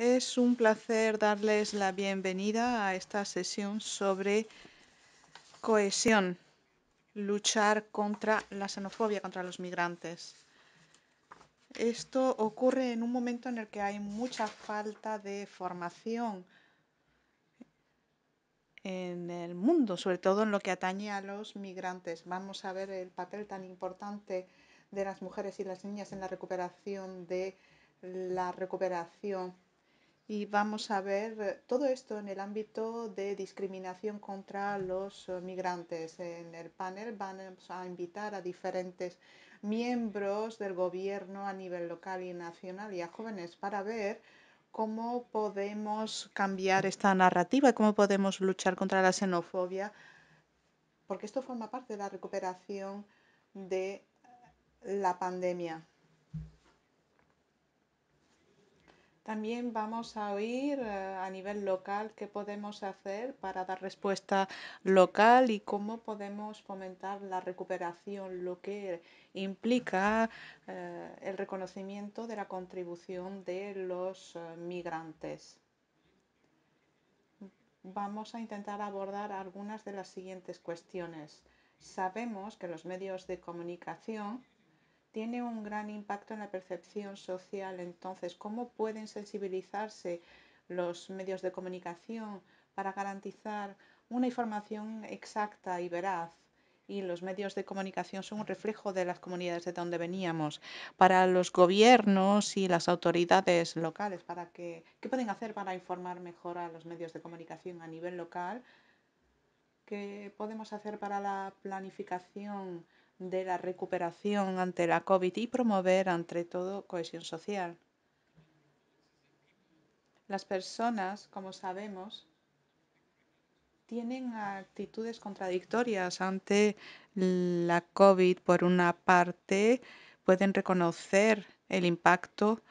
Es un placer darles la bienvenida a esta sesión sobre cohesión, luchar contra la xenofobia, contra los migrantes. Esto ocurre en un momento en el que hay mucha falta de formación en el mundo, sobre todo en lo que atañe a los migrantes. Vamos a ver el papel tan importante de las mujeres y las niñas en la recuperación de la recuperación y vamos a ver eh, todo esto en el ámbito de discriminación contra los eh, migrantes. En el panel vamos a invitar a diferentes miembros del gobierno a nivel local y nacional y a jóvenes para ver cómo podemos cambiar esta narrativa y cómo podemos luchar contra la xenofobia, porque esto forma parte de la recuperación de la pandemia. También vamos a oír eh, a nivel local qué podemos hacer para dar respuesta local y cómo podemos fomentar la recuperación, lo que implica eh, el reconocimiento de la contribución de los eh, migrantes. Vamos a intentar abordar algunas de las siguientes cuestiones. Sabemos que los medios de comunicación tiene un gran impacto en la percepción social. Entonces, ¿cómo pueden sensibilizarse los medios de comunicación para garantizar una información exacta y veraz? Y los medios de comunicación son un reflejo de las comunidades de donde veníamos. Para los gobiernos y las autoridades locales, para ¿qué pueden hacer para informar mejor a los medios de comunicación a nivel local? ¿Qué podemos hacer para la planificación de la recuperación ante la COVID y promover, ante todo, cohesión social. Las personas, como sabemos, tienen actitudes contradictorias ante la COVID. Por una parte, pueden reconocer el impacto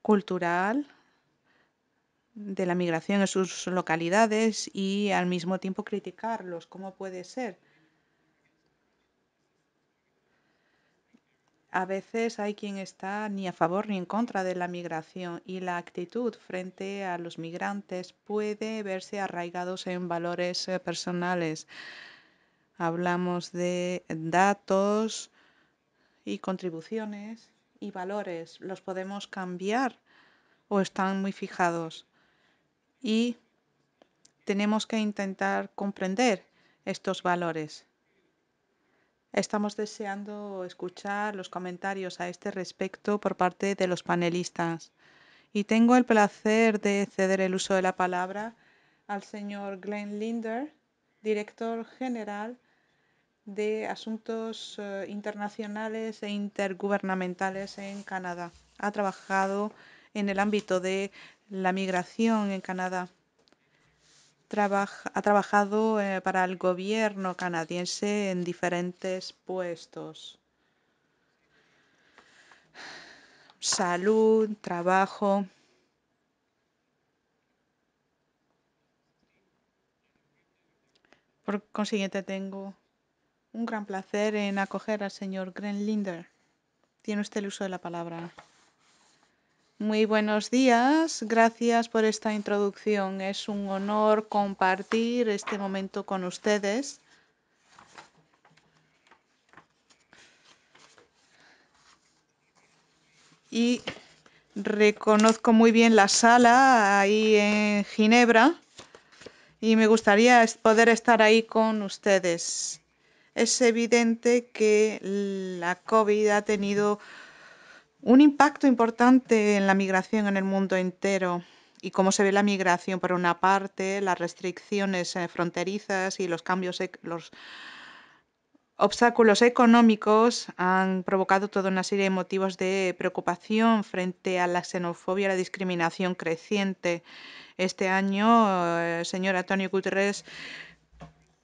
cultural de la migración en sus localidades y al mismo tiempo criticarlos. ¿Cómo puede ser? A veces hay quien está ni a favor ni en contra de la migración y la actitud frente a los migrantes puede verse arraigados en valores eh, personales. Hablamos de datos y contribuciones y valores. Los podemos cambiar o están muy fijados. Y tenemos que intentar comprender estos valores Estamos deseando escuchar los comentarios a este respecto por parte de los panelistas. Y tengo el placer de ceder el uso de la palabra al señor Glenn Linder, director general de Asuntos eh, Internacionales e Intergubernamentales en Canadá. Ha trabajado en el ámbito de la migración en Canadá ha trabajado eh, para el gobierno canadiense en diferentes puestos. Salud, trabajo. Por consiguiente, tengo un gran placer en acoger al señor Grenlinder. Tiene usted el uso de la palabra. Muy buenos días, gracias por esta introducción. Es un honor compartir este momento con ustedes. Y reconozco muy bien la sala ahí en Ginebra y me gustaría poder estar ahí con ustedes. Es evidente que la COVID ha tenido un impacto importante en la migración en el mundo entero y cómo se ve la migración por una parte, las restricciones eh, fronterizas y los cambios, los obstáculos económicos han provocado toda una serie de motivos de preocupación frente a la xenofobia y la discriminación creciente. Este año, eh, el señor Antonio Guterres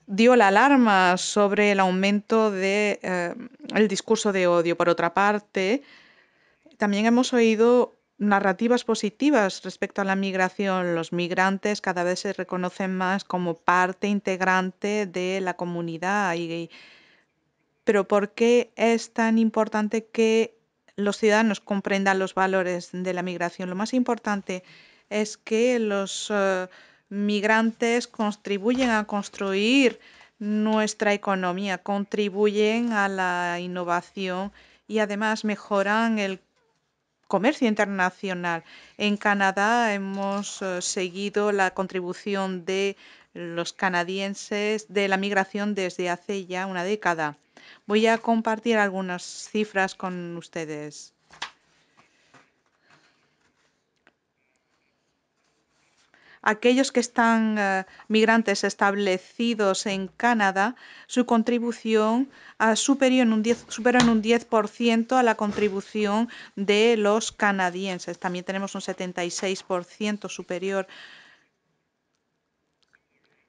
dio la alarma sobre el aumento del de, eh, discurso de odio. Por otra parte, también hemos oído narrativas positivas respecto a la migración. Los migrantes cada vez se reconocen más como parte integrante de la comunidad. pero ¿por qué es tan importante que los ciudadanos comprendan los valores de la migración? Lo más importante es que los eh, migrantes contribuyen a construir nuestra economía, contribuyen a la innovación y además mejoran el comercio internacional. En Canadá hemos eh, seguido la contribución de los canadienses de la migración desde hace ya una década. Voy a compartir algunas cifras con ustedes. aquellos que están eh, migrantes establecidos en Canadá, su contribución ah, superó en un 10%, en un 10 a la contribución de los canadienses. También tenemos un 76% superior.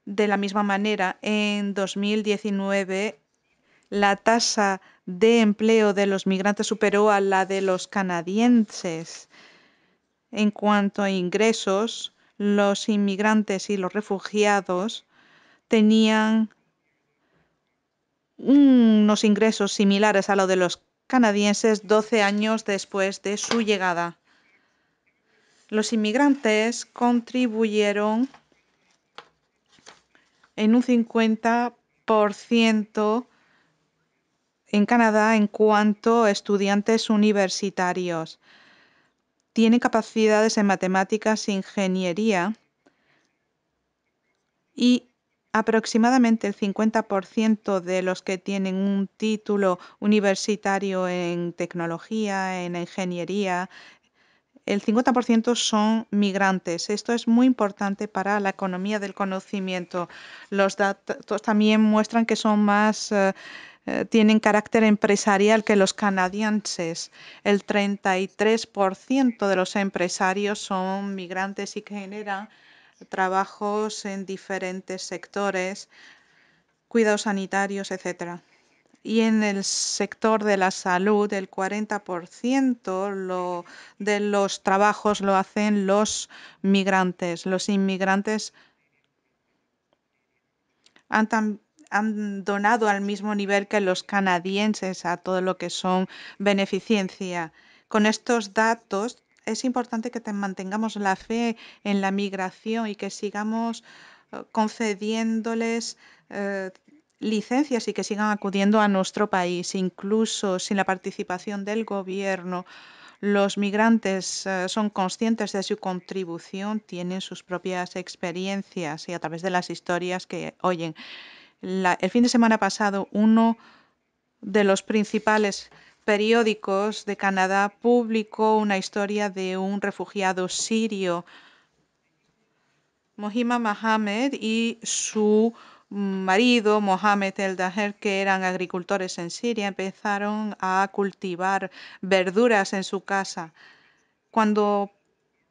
De la misma manera, en 2019 la tasa de empleo de los migrantes superó a la de los canadienses. En cuanto a ingresos, los inmigrantes y los refugiados tenían unos ingresos similares a los de los canadienses 12 años después de su llegada. Los inmigrantes contribuyeron en un 50% en Canadá en cuanto a estudiantes universitarios tiene capacidades en matemáticas, e ingeniería y aproximadamente el 50% de los que tienen un título universitario en tecnología, en ingeniería, el 50% son migrantes. Esto es muy importante para la economía del conocimiento. Los datos también muestran que son más eh, eh, tienen carácter empresarial que los canadienses. El 33% de los empresarios son migrantes y generan trabajos en diferentes sectores, cuidados sanitarios, etcétera. Y en el sector de la salud, el 40% de los trabajos lo hacen los migrantes. Los inmigrantes han, han donado al mismo nivel que los canadienses a todo lo que son beneficencia. Con estos datos es importante que mantengamos la fe en la migración y que sigamos eh, concediéndoles eh, licencias y que sigan acudiendo a nuestro país, incluso sin la participación del gobierno. Los migrantes eh, son conscientes de su contribución, tienen sus propias experiencias y a través de las historias que oyen el fin de semana pasado uno de los principales periódicos de Canadá publicó una historia de un refugiado sirio, Mohima Mohamed, y su marido, Mohamed El Daher, que eran agricultores en Siria, empezaron a cultivar verduras en su casa. Cuando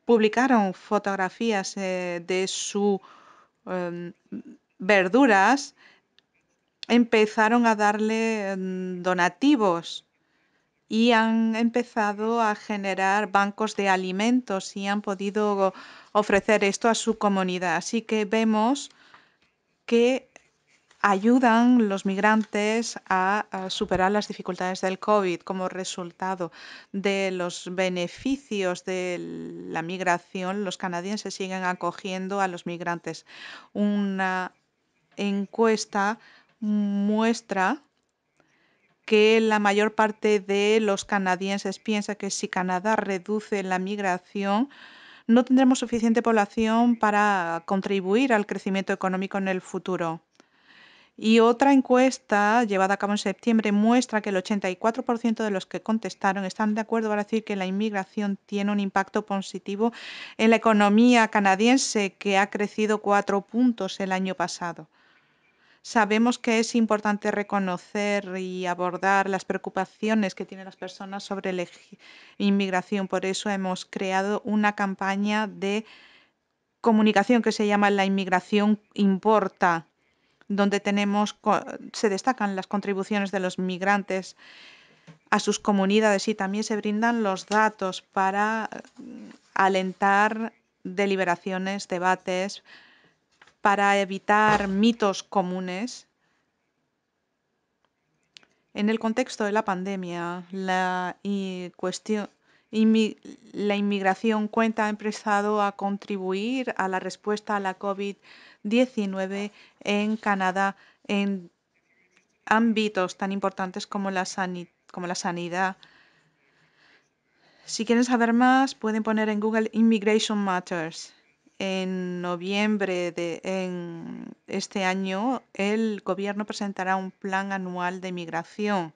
publicaron fotografías eh, de sus em, verduras, empezaron a darle mm, donativos y han empezado a generar bancos de alimentos y han podido ofrecer esto a su comunidad. Así que vemos que ayudan los migrantes a, superar las dificultades del COVID como resultado de los beneficios de la migración. Los canadienses siguen acogiendo a los migrantes. Una encuesta muestra que la mayor parte de los canadienses piensa que si Canadá reduce la migración, no tendremos suficiente población para contribuir al crecimiento económico en el futuro. Y otra encuesta llevada a cabo en septiembre muestra que el 84% de los que contestaron están de acuerdo para decir que la inmigración tiene un impacto positivo en la economía canadiense, que ha crecido cuatro puntos el año pasado. Sabemos que es importante reconocer y abordar las preocupaciones que tienen las personas sobre la inmigración. Por eso hemos creado una campaña de comunicación que se llama La inmigración importa, donde tenemos, se destacan las contribuciones de los migrantes a sus comunidades y también se brindan los datos para eh, alentar deliberaciones, debates, para evitar mitos comunes. En el contexto de la pandemia, la, cuestión, la inmigración cuenta ha empezado a contribuir a la respuesta a la COVID-19 en Canadá en ámbitos tan importantes como la, sanidad, como la sanidad. Si quieren saber más, pueden poner en Google Immigration Matters. En noviembre de este año, el Gobierno presentará un plan anual de migración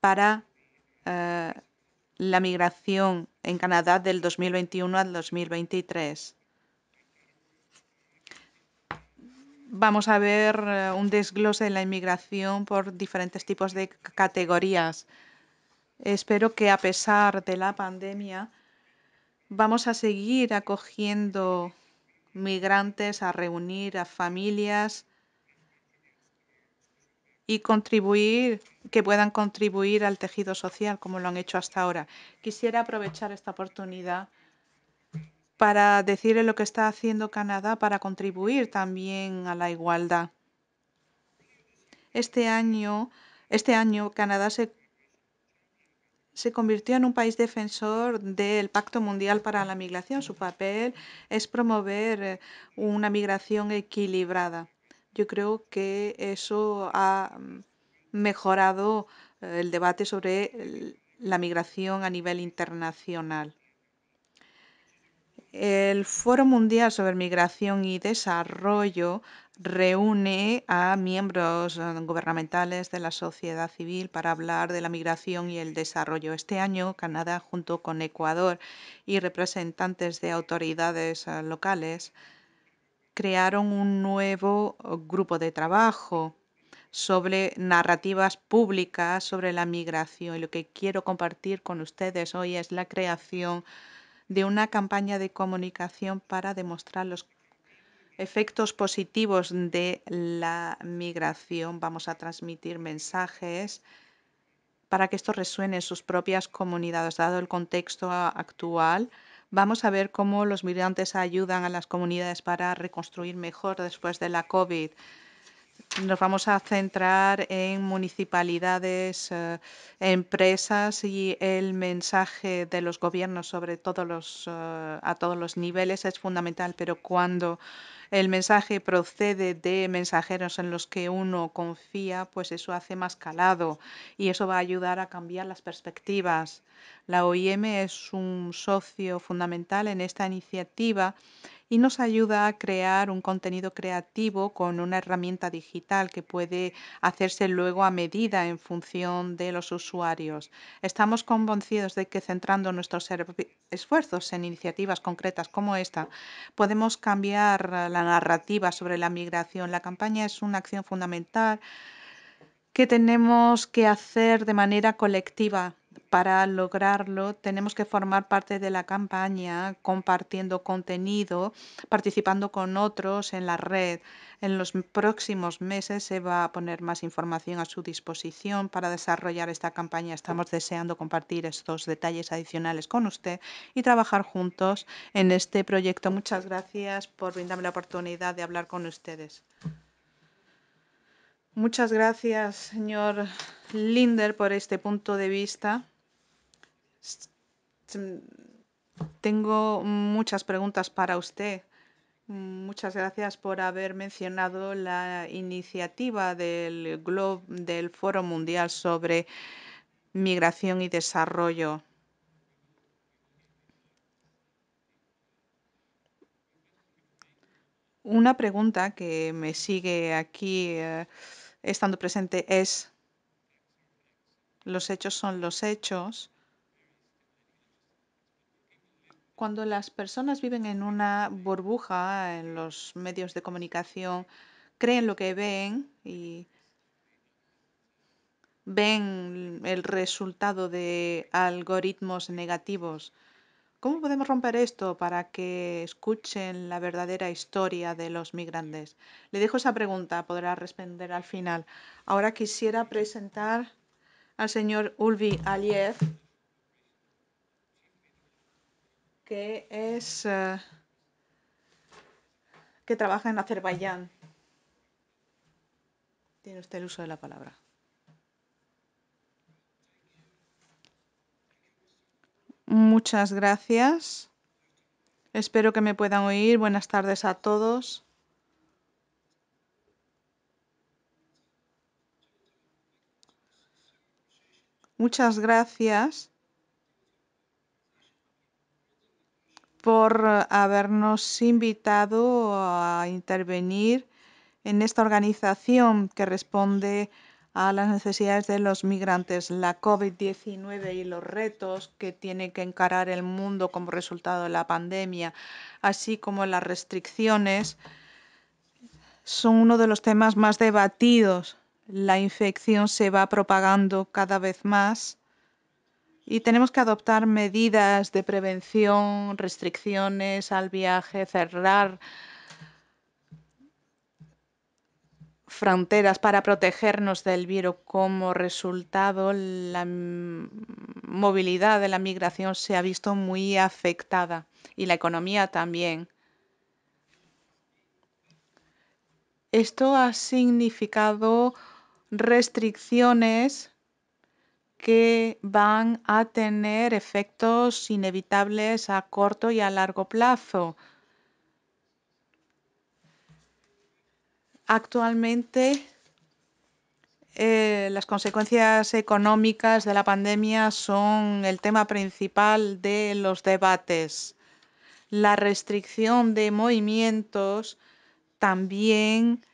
para eh, la migración en Canadá del 2021 al 2023. Vamos a ver eh, un desglose de la inmigración por diferentes tipos de categorías. Espero que a pesar de la pandemia, Vamos a seguir acogiendo migrantes, a reunir a familias y contribuir, que puedan contribuir al tejido social como lo han hecho hasta ahora. Quisiera aprovechar esta oportunidad para decirle lo que está haciendo Canadá para contribuir también a la igualdad. Este año, este año Canadá se se convirtió en un país defensor del Pacto Mundial para la Migración. Su papel es promover eh, una migración equilibrada. Yo creo que eso ha mm, mejorado eh, el debate sobre la migración a nivel internacional. El Foro Mundial sobre Migración y Desarrollo reúne a miembros eh, gubernamentales de la sociedad civil para hablar de la migración y el desarrollo. Este año, Canadá, junto con Ecuador y representantes de autoridades eh, locales, crearon un nuevo eh, grupo de trabajo sobre narrativas públicas sobre la migración. Y lo que quiero compartir con ustedes hoy es la creación de una campaña de comunicación para demostrar los efectos positivos de la migración. Vamos a transmitir mensajes para que esto resuene en sus propias comunidades. Dado el contexto actual, vamos a ver cómo los migrantes ayudan a las comunidades para reconstruir mejor después de la COVID nos vamos a centrar en municipalidades, eh, empresas y el mensaje de los gobiernos sobre todos los, eh, a todos los niveles es fundamental, pero cuando el mensaje procede de mensajeros en los que uno confía, pues eso hace más calado y eso va a ayudar a cambiar las perspectivas. La OIM es un socio fundamental en esta iniciativa y nos ayuda a crear un contenido creativo con una herramienta digital que puede hacerse luego a medida en función de los usuarios. Estamos convencidos de que centrando nuestros esfuerzos en iniciativas concretas como esta, podemos cambiar la narrativa sobre la migración. La campaña es una acción fundamental que tenemos que hacer de manera colectiva. Para lograrlo tenemos que formar parte de la campaña, compartiendo contenido, participando con otros en la red. En los próximos meses se va a poner más información a su disposición para desarrollar esta campaña. Estamos deseando compartir estos detalles adicionales con usted y trabajar juntos en este proyecto. Muchas gracias por brindarme la oportunidad de hablar con ustedes. Muchas gracias, señor Linder, por este punto de vista. Tengo muchas preguntas para usted. Muchas gracias por haber mencionado la iniciativa del, del Foro Mundial sobre Migración y Desarrollo. Una pregunta que me sigue aquí. Eh, estando presente es. Los hechos son los hechos. Cuando las personas viven en una burbuja en los medios de comunicación, creen lo que ven y ven el resultado de algoritmos negativos ¿Cómo podemos romper esto para que escuchen la verdadera historia de los migrantes? Le dejo esa pregunta, podrá responder al final. Ahora quisiera presentar al señor Ulvi Aliyev, que es eh, que trabaja en Azerbaiyán. Tiene usted el uso de la palabra. Muchas gracias. Espero que me puedan oír. Buenas tardes a todos. Muchas gracias por habernos invitado a intervenir en esta organización que responde a las necesidades de los migrantes, la COVID-19 y los retos que tiene que encarar el mundo como resultado de la pandemia, así como las restricciones, son uno de los temas más debatidos. La infección se va propagando cada vez más y tenemos que adoptar medidas de prevención, restricciones al viaje, cerrar fronteras para protegernos del virus. Como resultado, la movilidad de la migración se ha visto muy afectada y la economía también. Esto ha significado restricciones que van a tener efectos inevitables a corto y a largo plazo. Actualmente eh, las consecuencias económicas de la pandemia son el tema principal de los debates. La restricción de movimientos también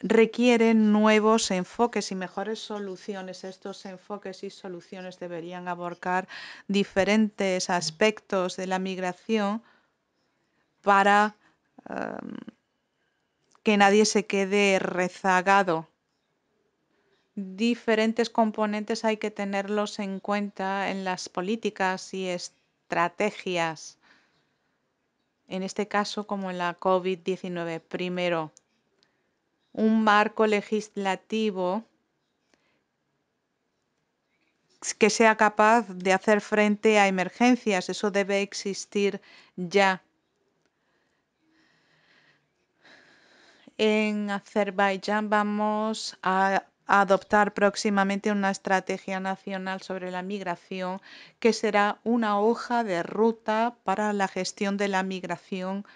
requiere nuevos enfoques y mejores soluciones. Estos enfoques y soluciones deberían abordar diferentes aspectos de la migración para um, que nadie se quede rezagado. Diferentes componentes hay que tenerlos en cuenta en las políticas y estrategias. En este caso, como en la COVID-19. Primero, un marco legislativo que sea capaz de hacer frente a emergencias. Eso debe existir ya. En Azerbaiyán vamos a adoptar próximamente una estrategia nacional sobre la migración que será una hoja de ruta para la gestión de la migración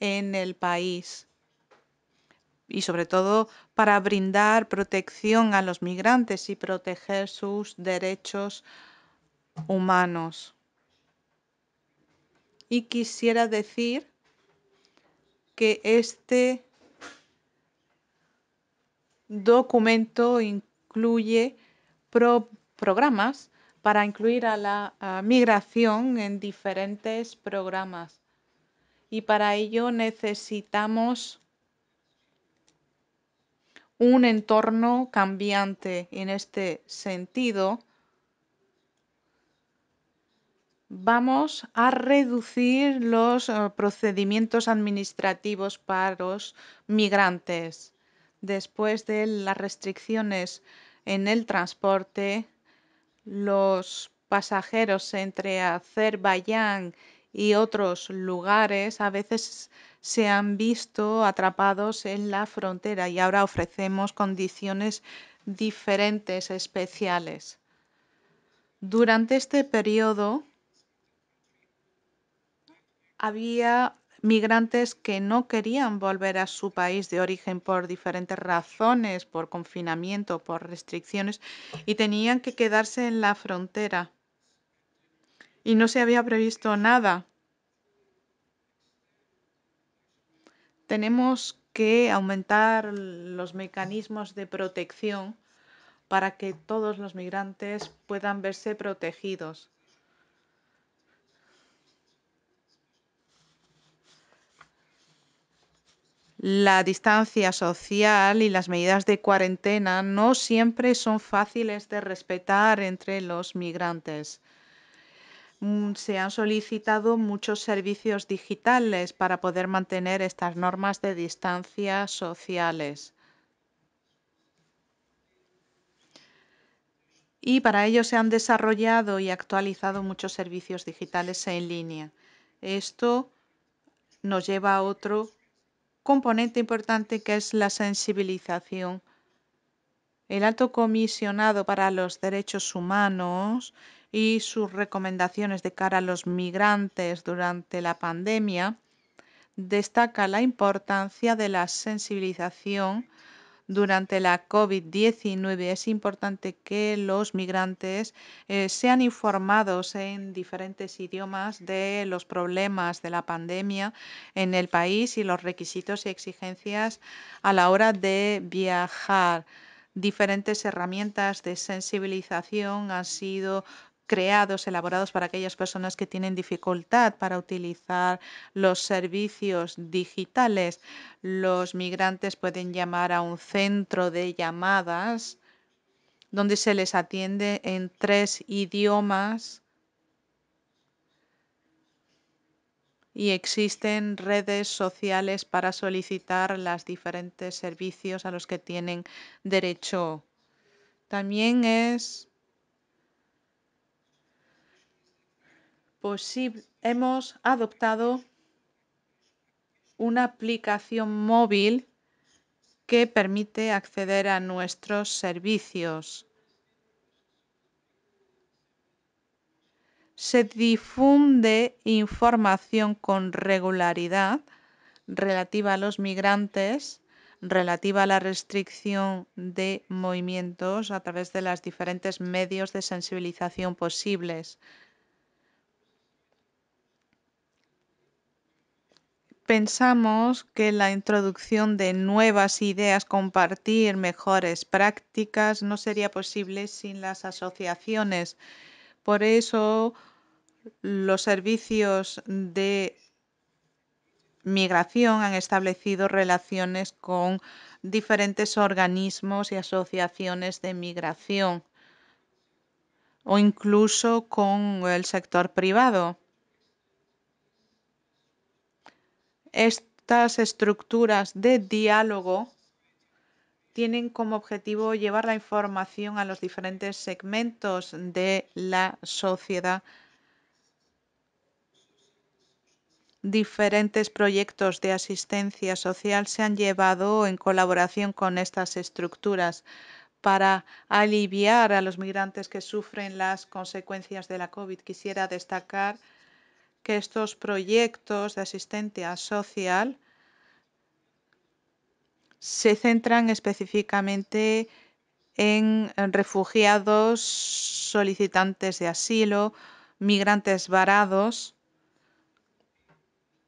en el país y sobre todo para brindar protección a los migrantes y proteger sus derechos humanos. Y quisiera decir que este documento incluye programas para incluir a la migración en diferentes programas. Y para ello necesitamos un entorno cambiante. En este sentido, vamos a reducir los eh, procedimientos administrativos para los migrantes después de las restricciones en el transporte, los pasajeros entre Azerbaiyán y otros lugares a veces se han visto atrapados en la frontera y ahora ofrecemos condiciones diferentes, especiales. Durante este periodo había migrantes que no querían volver a su país de origen por diferentes razones, por confinamiento, por restricciones, y tenían que quedarse en la frontera. Y no se había previsto nada. Tenemos que aumentar los mecanismos de protección para que todos los migrantes puedan verse protegidos. la distancia social y las medidas de cuarentena no siempre son fáciles de respetar entre los migrantes. Mm, se han solicitado muchos servicios digitales para poder mantener estas normas de distancia sociales. Y para ello se han desarrollado y actualizado muchos servicios digitales en línea. Esto nos lleva a otro componente importante que es la sensibilización. El alto comisionado para los derechos humanos y sus recomendaciones de cara a los migrantes durante la pandemia destaca la importancia de la sensibilización durante la COVID-19 es importante que los migrantes eh, sean informados en diferentes idiomas de los problemas de la pandemia en el país y los requisitos y exigencias a la hora de viajar diferentes herramientas de sensibilización han sido creados, elaborados para aquellas personas que tienen dificultad para utilizar los servicios digitales. Los migrantes pueden llamar a un centro de llamadas donde se les atiende en tres idiomas y existen redes sociales para solicitar los diferentes servicios a los que tienen derecho. También es Pues hemos adoptado una aplicación móvil que permite acceder a nuestros servicios. Se difunde información con regularidad relativa a los migrantes, relativa a la restricción de movimientos a través de los diferentes medios de sensibilización posibles. pensamos que la introducción de nuevas ideas, compartir mejores prácticas, no sería posible sin las asociaciones. Por eso los servicios de migración han establecido relaciones con diferentes organismos y asociaciones de migración o incluso con el sector privado. Estas estructuras de diálogo tienen como objetivo llevar la información a los diferentes segmentos de la sociedad. Diferentes proyectos de asistencia social se han llevado en colaboración con estas estructuras para aliviar a los migrantes que sufren las consecuencias de la COVID. Quisiera destacar que estos proyectos de asistencia social se centran específicamente en refugiados, solicitantes de asilo, migrantes varados,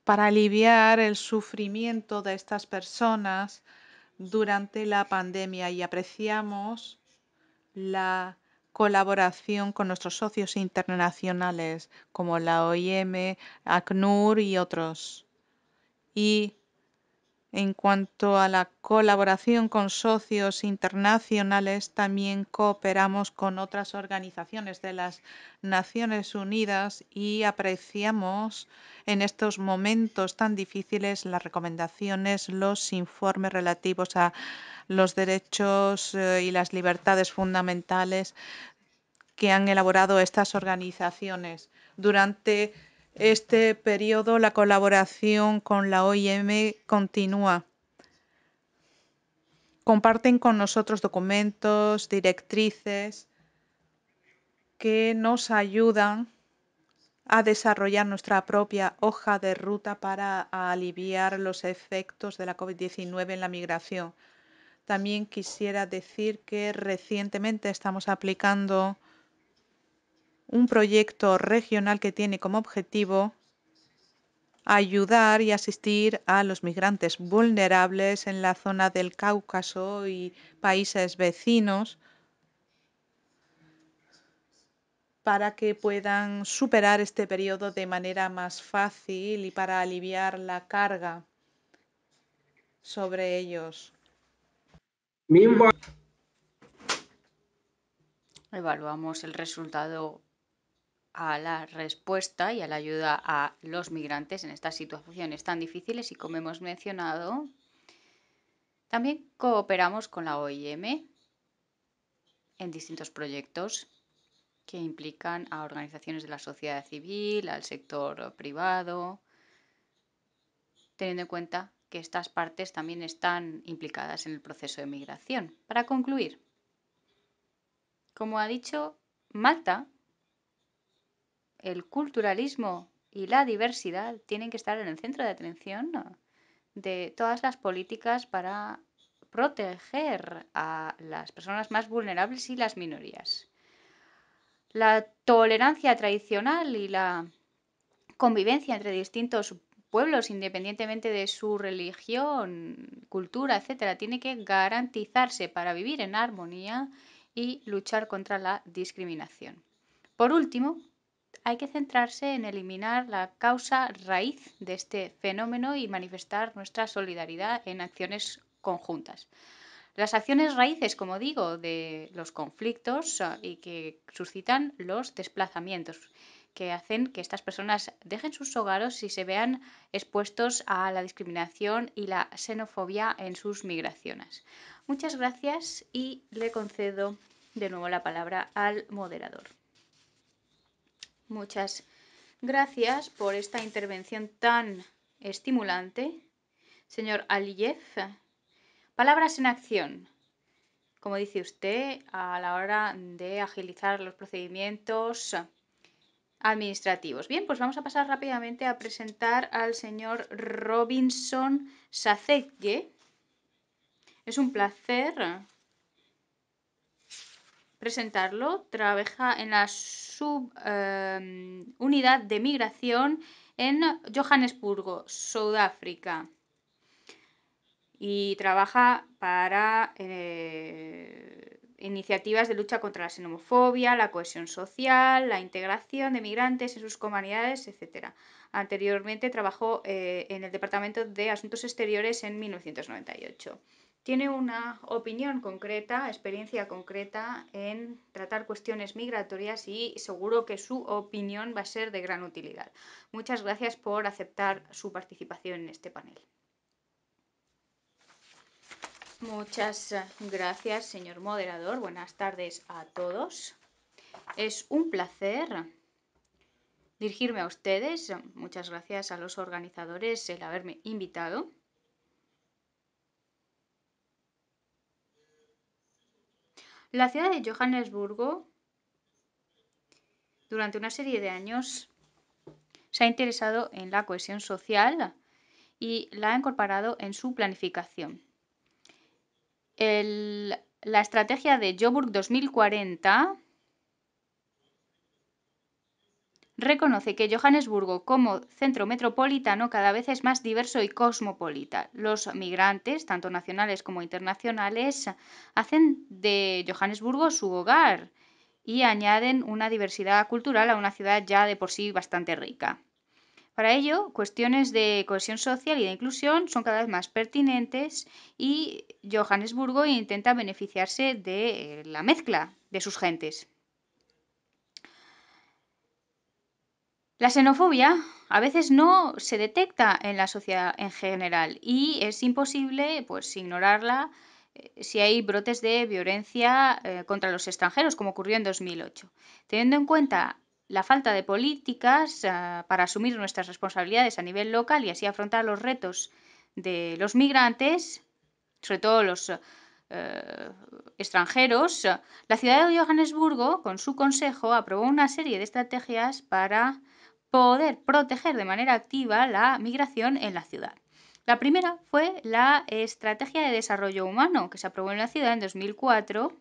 para aliviar el sufrimiento de estas personas durante la pandemia y apreciamos la colaboración con nuestros socios internacionales como la OIM, ACNUR y otros. Y en cuanto a la colaboración con socios internacionales, también cooperamos con otras organizaciones de las Naciones Unidas y apreciamos en estos momentos tan difíciles las recomendaciones, los informes relativos a los derechos eh, y las libertades fundamentales que han elaborado estas organizaciones durante este periodo la colaboración con la OIM continúa. Comparten con nosotros documentos, directrices que nos ayudan a desarrollar nuestra propia hoja de ruta para aliviar los efectos de la COVID-19 en la migración. También quisiera decir que recientemente estamos aplicando un proyecto regional que tiene como objetivo ayudar y asistir a los migrantes vulnerables en la zona del Cáucaso y países vecinos para que puedan superar este periodo de manera más fácil y para aliviar la carga sobre ellos. Evaluamos el resultado a la respuesta y a la ayuda a los migrantes en estas situaciones tan difíciles y como hemos mencionado, también cooperamos con la OIM en distintos proyectos que implican a organizaciones de la sociedad civil, al sector privado, teniendo en cuenta que estas partes también están implicadas en el proceso de migración. Para concluir, como ha dicho, Malta el culturalismo y la diversidad tienen que estar en el centro de atención de todas las políticas para proteger a las personas más vulnerables y las minorías. La tolerancia tradicional y la convivencia entre distintos pueblos, independientemente de su religión, cultura, etcétera, tiene que garantizarse para vivir en armonía y luchar contra la discriminación. Por último, hay que centrarse en eliminar la causa raíz de este fenómeno y manifestar nuestra solidaridad en acciones conjuntas. Las acciones raíces, como digo, de los conflictos ah, y que suscitan los desplazamientos que hacen que estas personas dejen sus hogares y se vean expuestos a la discriminación y la xenofobia en sus migraciones. Muchas gracias y le concedo de nuevo la palabra al moderador. Muchas gracias por esta intervención tan estimulante, señor Aliyev. Palabras en acción. Como dice usted, a la hora de agilizar los procedimientos administrativos. Bien, pues vamos a pasar rápidamente a presentar al señor Robinson Sacegue. Es un placer presentarlo. Trabaja en la subunidad em, de migración en Johannesburgo, Sudáfrica. Y trabaja para eh, iniciativas de lucha contra la xenofobia, la cohesión social, la integración de migrantes en sus comunidades, etc. Anteriormente trabajó eh, en el Departamento de Asuntos Exteriores en 1998 tiene una opinión concreta, experiencia concreta en tratar cuestiones migratorias y seguro que su opinión va a ser de gran utilidad. Muchas gracias por aceptar su participación en este panel. Muchas gracias, señor moderador. Buenas tardes a todos. Es un placer dirigirme a ustedes. Muchas gracias a los organizadores el haberme invitado. La ciudad de Johannesburgo durante una serie de años se ha interesado en la cohesión social y la ha incorporado en su planificación. la estrategia de Joburg 2040 reconoce que Johannesburgo como centro metropolitano cada vez es más diverso y cosmopolita. Los migrantes, tanto nacionales como internacionales, hacen de Johannesburgo su hogar y añaden una diversidad cultural a una ciudad ya de por sí bastante rica. Para ello, cuestiones de cohesión social y de inclusión son cada vez más pertinentes y Johannesburgo intenta beneficiarse de la mezcla de sus gentes. La xenofobia a veces no se detecta en la sociedad en general y es imposible pues, ignorarla eh, si hay brotes de violencia eh, contra los extranjeros, como ocurrió en 2008. Teniendo en cuenta la falta de políticas ah, para asumir nuestras responsabilidades a nivel local y así afrontar los retos de los migrantes, sobre todo los eh, extranjeros, la ciudad de Johannesburgo, con su consejo, aprobó una serie de estrategias para poder proteger de manera activa la migración en la ciudad. La primera fue la Estrategia de Desarrollo Humano, que se aprobó en la ciudad en 2004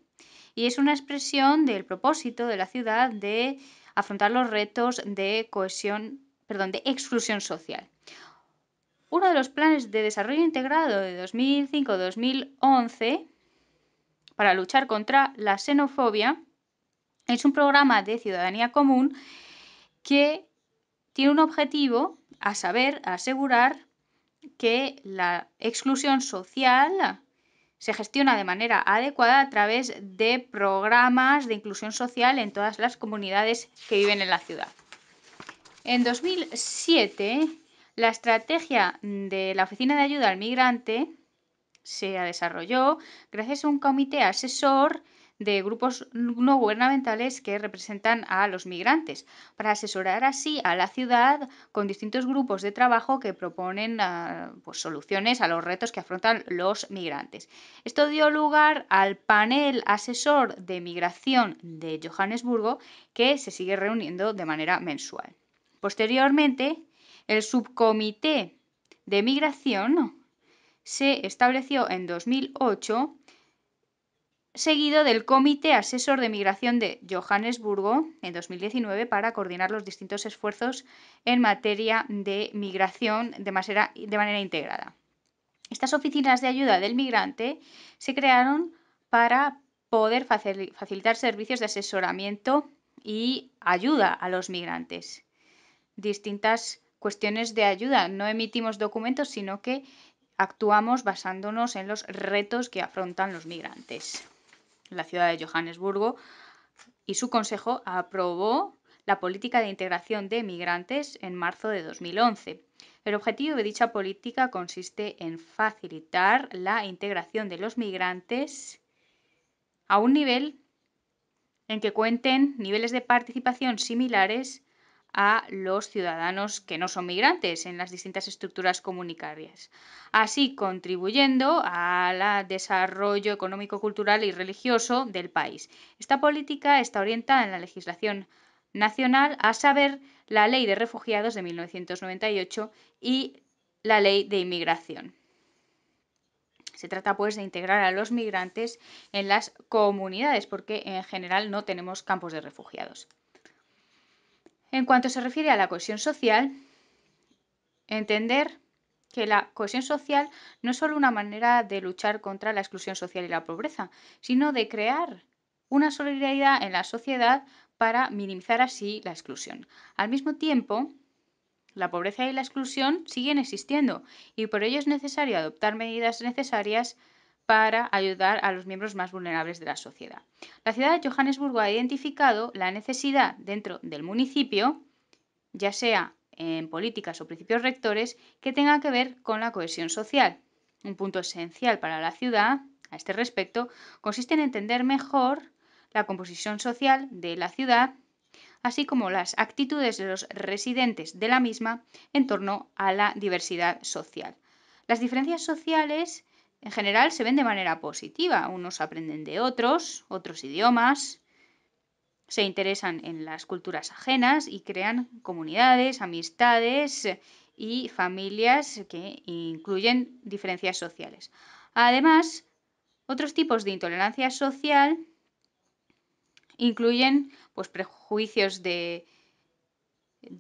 y es una expresión del propósito de la ciudad de afrontar los retos de cohesión, perdón, de exclusión social. Uno de los planes de desarrollo integrado de 2005-2011 para luchar contra la xenofobia es un programa de ciudadanía común que tiene un objetivo, a saber, asegurar que la exclusión social se gestiona de manera adecuada a través de programas de inclusión social en todas las comunidades que viven en la ciudad. En 2007, la estrategia de la Oficina de Ayuda al Migrante se desarrolló gracias a un comité asesor de grupos no gubernamentales que representan a los migrantes, para asesorar así a la ciudad con distintos grupos de trabajo que proponen ah, pues, soluciones a los retos que afrontan los migrantes. Esto dio lugar al panel asesor de migración de Johannesburgo, que se sigue reuniendo de manera mensual. Posteriormente, el subcomité de migración se estableció en 2008 seguido del Comité Asesor de Migración de Johannesburgo en 2019 para coordinar los distintos esfuerzos en materia de migración de manera, integrada. Estas oficinas de ayuda del migrante se crearon para poder facilitar servicios de asesoramiento y ayuda a los migrantes. Distintas cuestiones de ayuda. No emitimos documentos, sino que actuamos basándonos en los retos que afrontan los migrantes la ciudad de Johannesburgo, y su consejo aprobó la política de integración de migrantes en marzo de 2011. El objetivo de dicha política consiste en facilitar la integración de los migrantes a un nivel en que cuenten niveles de participación similares a los ciudadanos que no son migrantes en las distintas estructuras comunitarias, así contribuyendo al desarrollo económico, cultural y religioso del país. Esta política está orientada en la legislación nacional, a saber, la Ley de Refugiados de 1998 y la Ley de Inmigración. Se trata pues de integrar a los migrantes en las comunidades, porque en general no tenemos campos de refugiados. En cuanto se refiere a la cohesión social, entender que la cohesión social no es solo una manera de luchar contra la exclusión social y la pobreza, sino de crear una solidaridad en la sociedad para minimizar así la exclusión. Al mismo tiempo, la pobreza y la exclusión siguen existiendo y por ello es necesario adoptar medidas necesarias para ayudar a los miembros más vulnerables de la sociedad. La ciudad de Johannesburgo ha identificado la necesidad dentro del municipio, ya sea en políticas o principios rectores, que tenga que ver con la cohesión social. Un punto esencial para la ciudad a este respecto consiste en entender mejor la composición social de la ciudad, así como las actitudes de los residentes de la misma en torno a la diversidad social. Las diferencias sociales en general se ven de manera positiva. Unos aprenden de otros, otros idiomas, se interesan en las culturas ajenas y crean comunidades, amistades y familias que incluyen diferencias sociales. Además, otros tipos de intolerancia social incluyen pues, prejuicios de,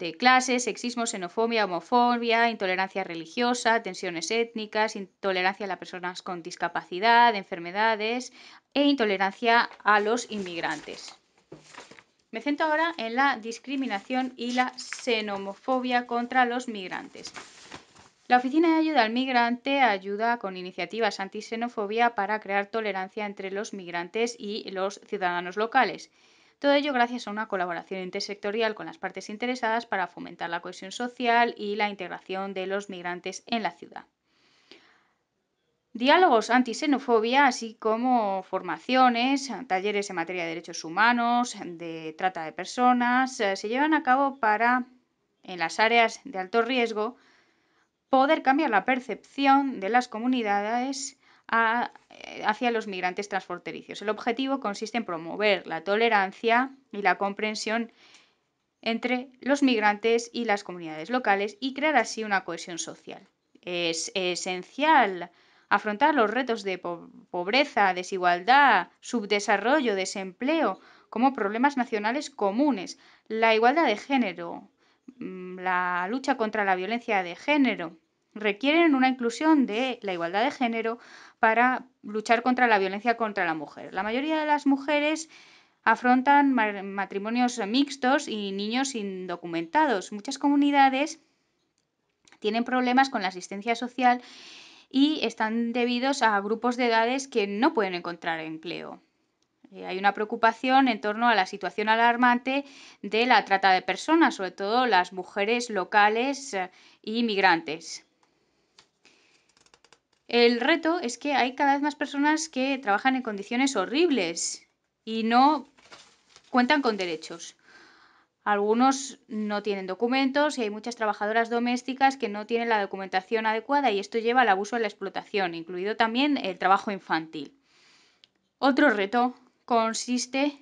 de clases, sexismo, xenofobia, homofobia, intolerancia religiosa, tensiones étnicas, intolerancia a las personas con discapacidad, enfermedades e intolerancia a los inmigrantes. Me centro ahora en la discriminación y la xenofobia contra los migrantes. La Oficina de Ayuda al Migrante ayuda con iniciativas anti para crear tolerancia entre los migrantes y los ciudadanos locales. Todo ello gracias a una colaboración intersectorial con las partes interesadas para fomentar la cohesión social y la integración de los migrantes en la ciudad. Diálogos antisenofobia, así como formaciones, talleres en materia de derechos humanos, de trata de personas, eh, se llevan a cabo para, en las áreas de alto riesgo, poder cambiar la percepción de las comunidades eh, hacia los migrantes transfronterizos. El objetivo consiste en promover la tolerancia y la comprensión entre los migrantes y las comunidades locales y crear así una cohesión social. Es esencial afrontar los retos de pobreza, desigualdad, subdesarrollo, desempleo como problemas nacionales comunes, la igualdad de género, mm, la lucha contra la violencia de género, requieren una inclusión de la igualdad de género para luchar contra la violencia contra la mujer. La mayoría de las mujeres afrontan matrimonios mixtos y niños indocumentados. Muchas comunidades tienen problemas con la asistencia social y están debidos a grupos de edades que no pueden encontrar empleo. Eh, hay una preocupación en torno a la situación alarmante de la trata de personas, sobre todo las mujeres locales e eh, inmigrantes. El reto es que hay cada vez más personas que trabajan en condiciones horribles y no cuentan con derechos. Algunos no tienen documentos y hay muchas trabajadoras domésticas que no tienen la documentación adecuada y esto lleva al abuso y la explotación, incluido también el trabajo infantil. Otro reto consiste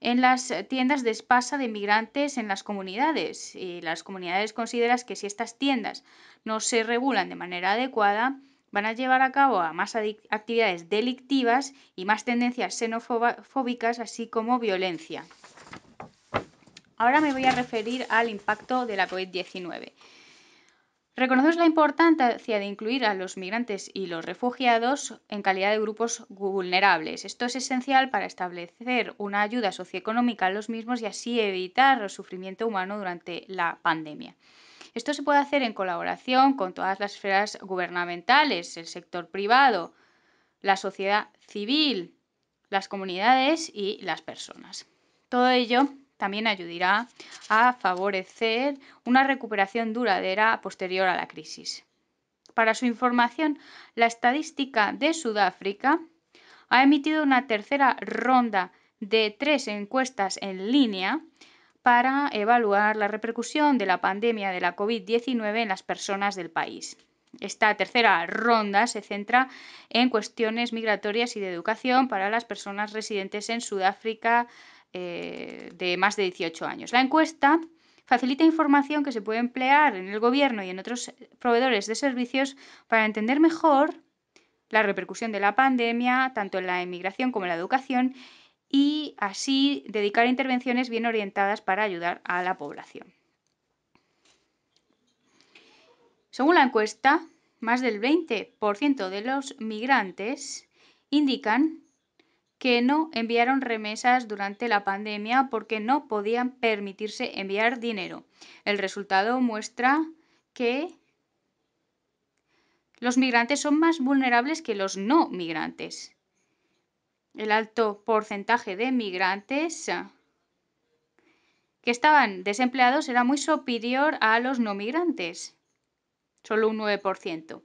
en las tiendas de espasa de migrantes en las comunidades y las comunidades consideran que si estas tiendas no se regulan de manera adecuada, van a llevar a cabo a más actividades delictivas y más tendencias xenofóbicas, así como violencia. Ahora me voy a referir al impacto de la COVID-19. Reconocemos la importancia de incluir a los migrantes y los refugiados en calidad de grupos vulnerables. Esto es esencial para establecer una ayuda socioeconómica a los mismos y así evitar el sufrimiento humano durante la pandemia. Esto se puede hacer en colaboración con todas las esferas gubernamentales, el sector privado, la sociedad civil, las comunidades y las personas. Todo ello también ayudará a favorecer una recuperación duradera posterior a la crisis. Para su información, la estadística de Sudáfrica ha emitido una tercera ronda de tres encuestas en línea para evaluar la repercusión de la pandemia de la COVID-19 en las personas del país. Esta tercera ronda se centra en cuestiones migratorias y de educación para las personas residentes en Sudáfrica eh, de más de 18 años. La encuesta facilita información que se puede emplear en el gobierno y en otros proveedores de servicios para entender mejor la repercusión de la pandemia, tanto en la inmigración como en la educación, y así dedicar intervenciones bien orientadas para ayudar a la población. Según la encuesta, más del 20% de los migrantes indican que no enviaron remesas durante la pandemia porque no podían permitirse enviar dinero. El resultado muestra que los migrantes son más vulnerables que los no migrantes el alto porcentaje de migrantes eh, que estaban desempleados era muy superior a los no migrantes, solo un 9%.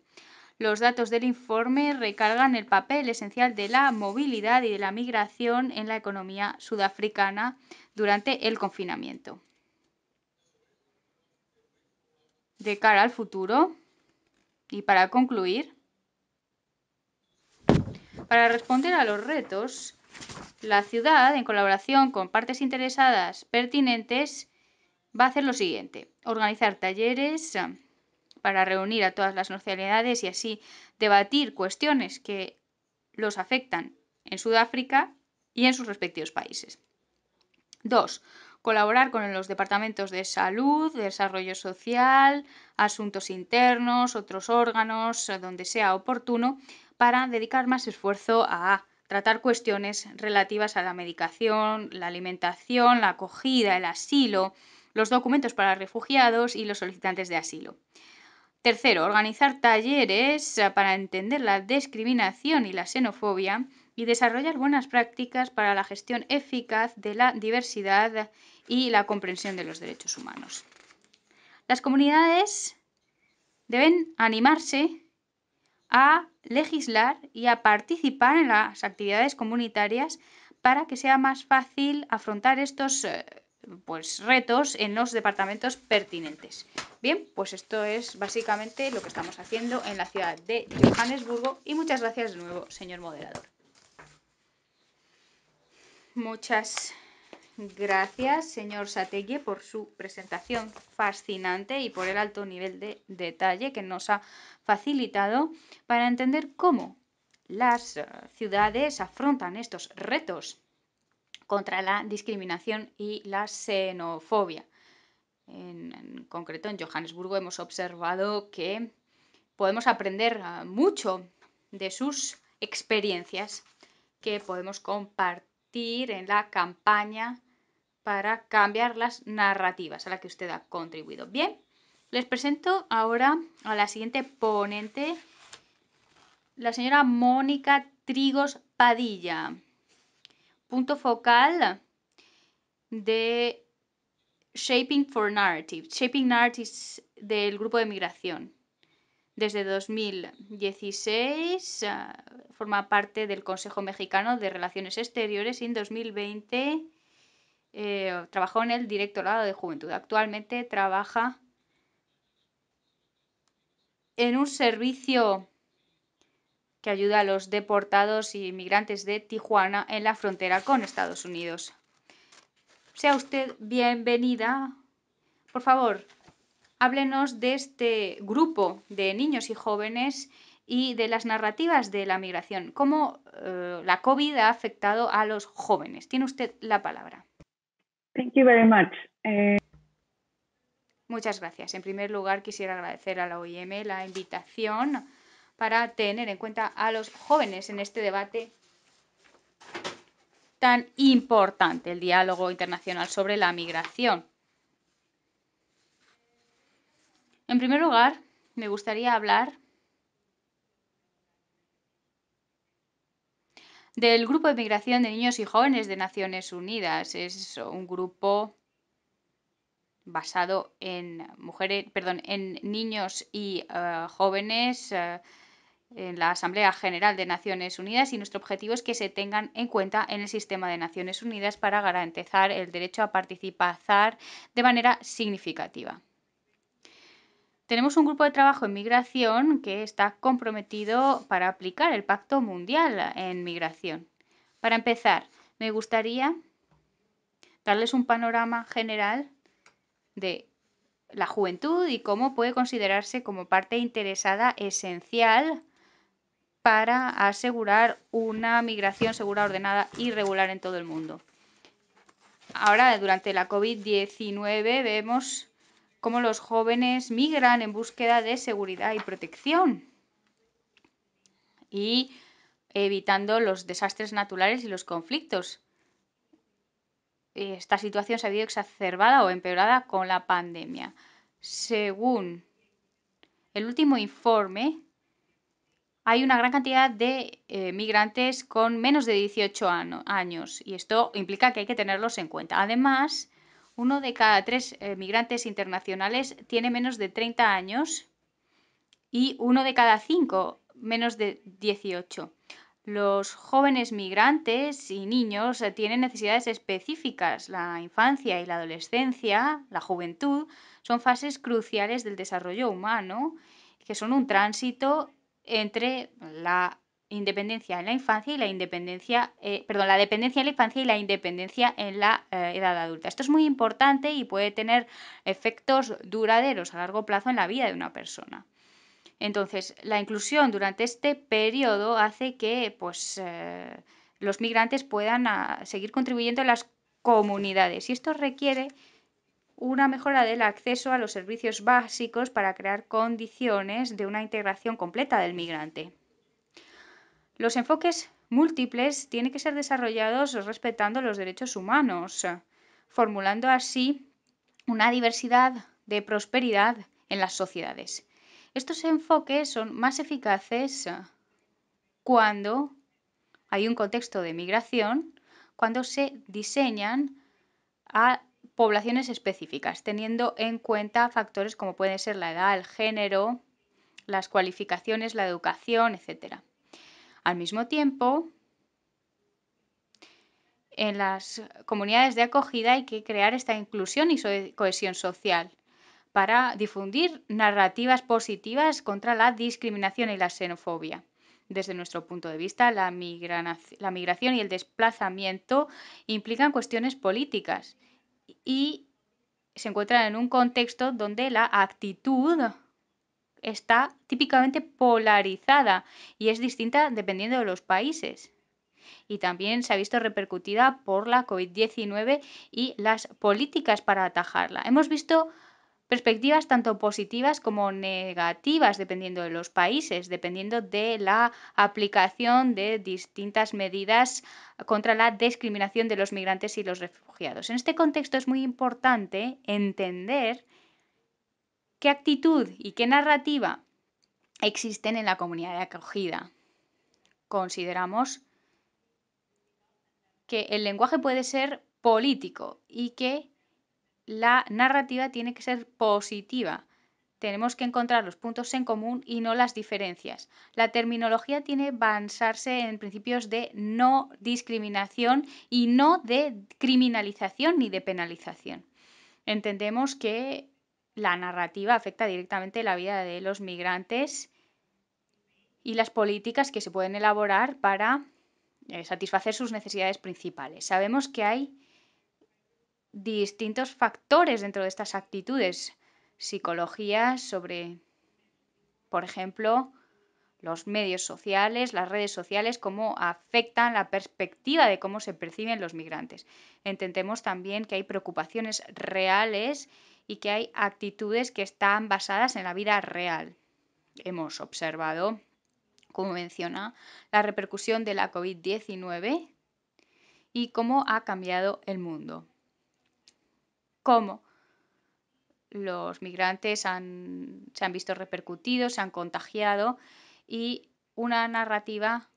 Los datos del informe recargan el papel esencial de la movilidad y de la migración en la economía sudafricana durante el confinamiento. De cara al futuro, y para concluir, para responder a los retos, la ciudad, en colaboración con partes interesadas pertinentes, va a hacer lo siguiente. Organizar talleres ah, para reunir a todas las nacionalidades y así debatir cuestiones que los afectan en Sudáfrica y en sus respectivos países. Dos, Colaborar con los departamentos de salud, desarrollo social, asuntos internos, otros órganos, ah, donde sea oportuno, para dedicar más esfuerzo a tratar cuestiones relativas a la medicación, la alimentación, la acogida, el asilo, los documentos para refugiados y los solicitantes de asilo. Tercero, organizar talleres eh, para entender la discriminación y la xenofobia y desarrollar buenas prácticas para la gestión eficaz de la diversidad y la comprensión de los derechos humanos. Las comunidades deben animarse a legislar y a participar en las actividades comunitarias para que sea más fácil afrontar estos eh, pues, retos en los departamentos pertinentes. Bien, pues esto es básicamente lo que estamos haciendo en la ciudad de Johannesburgo y muchas gracias de nuevo, señor moderador. Muchas gracias, señor Satelle, por su presentación fascinante y por el alto nivel de detalle que nos ha facilitado para entender cómo las eh, ciudades afrontan estos retos contra la discriminación y la xenofobia. En, concreto, en Johannesburgo hemos observado que podemos aprender eh, mucho de sus experiencias que podemos compartir en la campaña para cambiar las narrativas a la que usted ha contribuido. Bien, les presento ahora a la siguiente ponente, la señora Mónica Trigos Padilla, punto focal de Shaping for Narrative, Shaping Narratives del grupo de migración. Desde 2016 ah, forma parte del Consejo Mexicano de Relaciones Exteriores y en 2020 eh, trabajó en el Directorado de Juventud. Actualmente trabaja en un servicio que ayuda a los deportados y inmigrantes de Tijuana en la frontera con Estados Unidos. Sea usted bienvenida. Por favor, háblenos de este grupo de niños y jóvenes y de las narrativas de la migración, cómo eh, la COVID ha afectado a los jóvenes. Tiene usted la palabra. Thank you very much. Eh, Muchas gracias. En primer lugar, quisiera agradecer a la OIM la invitación para tener en cuenta a los jóvenes en este debate tan importante, el diálogo internacional sobre la migración. En primer lugar, me gustaría hablar del Grupo de Migración de Niños y Jóvenes de Naciones Unidas. Es un grupo basado en mujeres, perdón, en niños y eh, jóvenes eh, en la Asamblea General de Naciones Unidas y nuestro objetivo es que se tengan en cuenta en el sistema de Naciones Unidas para garantizar el derecho a participar de manera significativa. Tenemos un grupo de trabajo en migración que está comprometido para aplicar el Pacto Mundial en migración. Para empezar, me gustaría darles un panorama general de la juventud y cómo puede considerarse como parte interesada esencial para asegurar una migración segura, ordenada y regular en todo el mundo. Ahora, durante la COVID-19, vemos cómo los jóvenes migran en búsqueda de seguridad y protección y evitando los desastres naturales y los conflictos esta situación se ha visto exacerbada o empeorada con la pandemia. Según el último informe, hay una gran cantidad de eh, migrantes con menos de 18 años y esto implica que hay que tenerlos en cuenta. Además, uno de cada tres eh, migrantes internacionales tiene menos de 30 años y uno de cada cinco menos de 18. Los jóvenes migrantes y niños eh, tienen necesidades específicas. La infancia y la adolescencia, la juventud, son fases cruciales del desarrollo humano, que son un tránsito entre la independencia en la infancia y la independencia, eh, perdón, la dependencia en la infancia y la independencia en la eh, edad adulta. Esto es muy importante y puede tener efectos duraderos a largo plazo en la vida de una persona. Entonces, la inclusión durante este periodo hace que pues, eh, los migrantes puedan ah, seguir contribuyendo a las comunidades y esto requiere una mejora del acceso a los servicios básicos para crear condiciones de una integración completa del migrante. Los enfoques múltiples tienen que ser desarrollados respetando los derechos humanos, formulando así una diversidad de prosperidad en las sociedades estos enfoques son más eficaces cuando hay un contexto de migración cuando se diseñan a poblaciones específicas, teniendo en cuenta factores como pueden ser la edad, el género, las cualificaciones, la educación, etc. Al mismo tiempo, en las comunidades de acogida hay que crear esta inclusión y cohesión social para difundir narrativas positivas contra la discriminación y la xenofobia. Desde nuestro punto de vista, la, migración y el desplazamiento implican cuestiones políticas y se encuentran en un contexto donde la actitud está típicamente polarizada y es distinta dependiendo de los países. Y también se ha visto repercutida por la COVID-19 y las políticas para atajarla. Hemos visto Perspectivas tanto positivas como negativas, dependiendo de los países, dependiendo de la aplicación de distintas medidas contra la discriminación de los migrantes y los refugiados. En este contexto es muy importante entender qué actitud y qué narrativa existen en la comunidad de acogida. Consideramos que el lenguaje puede ser político y que la narrativa tiene que ser positiva. Tenemos que encontrar los puntos en común y no las diferencias. La terminología tiene que basarse en principios de no discriminación y no de criminalización ni de penalización. Entendemos que la narrativa afecta directamente la vida de los migrantes y las políticas que se pueden elaborar para eh, satisfacer sus necesidades principales. Sabemos que hay distintos factores dentro de estas actitudes. Psicología sobre, por ejemplo, los medios sociales, las redes sociales, cómo afectan la perspectiva de cómo se perciben los migrantes. Entendemos también que hay preocupaciones reales y que hay actitudes que están basadas en la vida real. Hemos observado, como menciona, la repercusión de la COVID-19 y cómo ha cambiado el mundo cómo los migrantes se han visto repercutidos, se han contagiado y una narrativa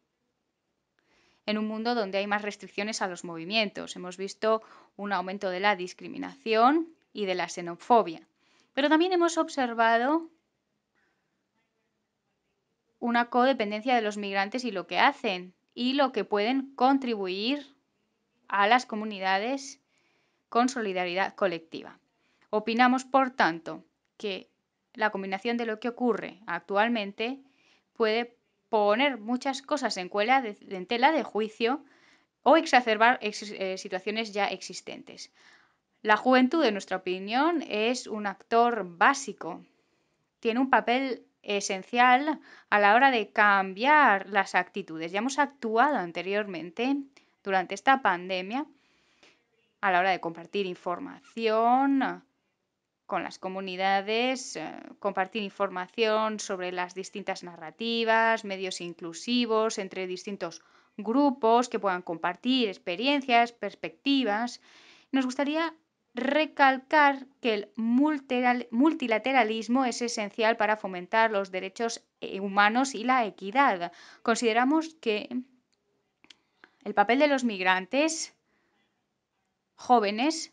en un mundo donde hay más restricciones a los movimientos. Hemos visto un aumento de la discriminación y de la xenofobia. Pero también hemos observado una codependencia de los migrantes y lo que hacen y lo que pueden contribuir a las comunidades con solidaridad colectiva. Opinamos, por tanto, que la combinación de lo que ocurre actualmente puede poner muchas cosas en, cuela en tela de juicio o exacerbar eh, situaciones ya existentes. La juventud, en nuestra opinión, es un actor básico. Tiene un papel esencial a la hora de cambiar las actitudes. Ya hemos actuado anteriormente durante esta pandemia a la hora de compartir información eh, con las comunidades, eh, compartir información sobre las distintas narrativas, medios inclusivos entre distintos grupos que puedan compartir experiencias, perspectivas. Nos gustaría recalcar que el multilateralismo es esencial para fomentar los derechos eh, humanos y la equidad. Consideramos que el papel de los migrantes jóvenes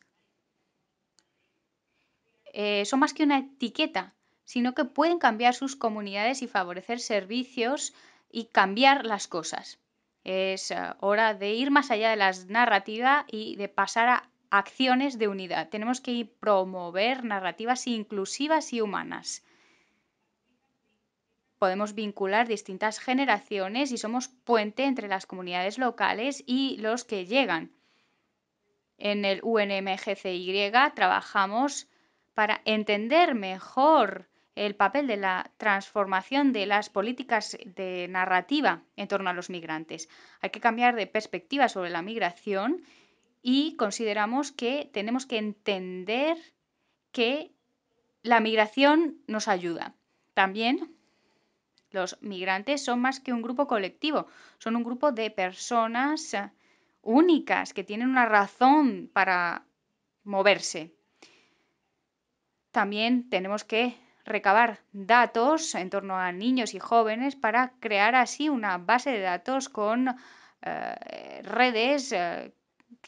eh, son más que una etiqueta, sino que pueden cambiar sus comunidades y favorecer servicios y cambiar las cosas. Es eh, hora de ir más allá de las narrativas y de pasar a acciones de unidad. Tenemos que promover narrativas inclusivas y humanas. Podemos vincular distintas generaciones y somos puente entre las comunidades locales y los que llegan. En el UNMGCY trabajamos para entender mejor el papel de la transformación de las políticas de narrativa en torno a los migrantes. Hay que cambiar de perspectiva sobre la migración y consideramos que tenemos que entender que la migración nos ayuda. También los migrantes son más que un grupo colectivo, son un grupo de personas únicas, que tienen una razón para moverse. También tenemos que recabar datos en torno a niños y jóvenes para crear así una base de datos con eh, redes eh,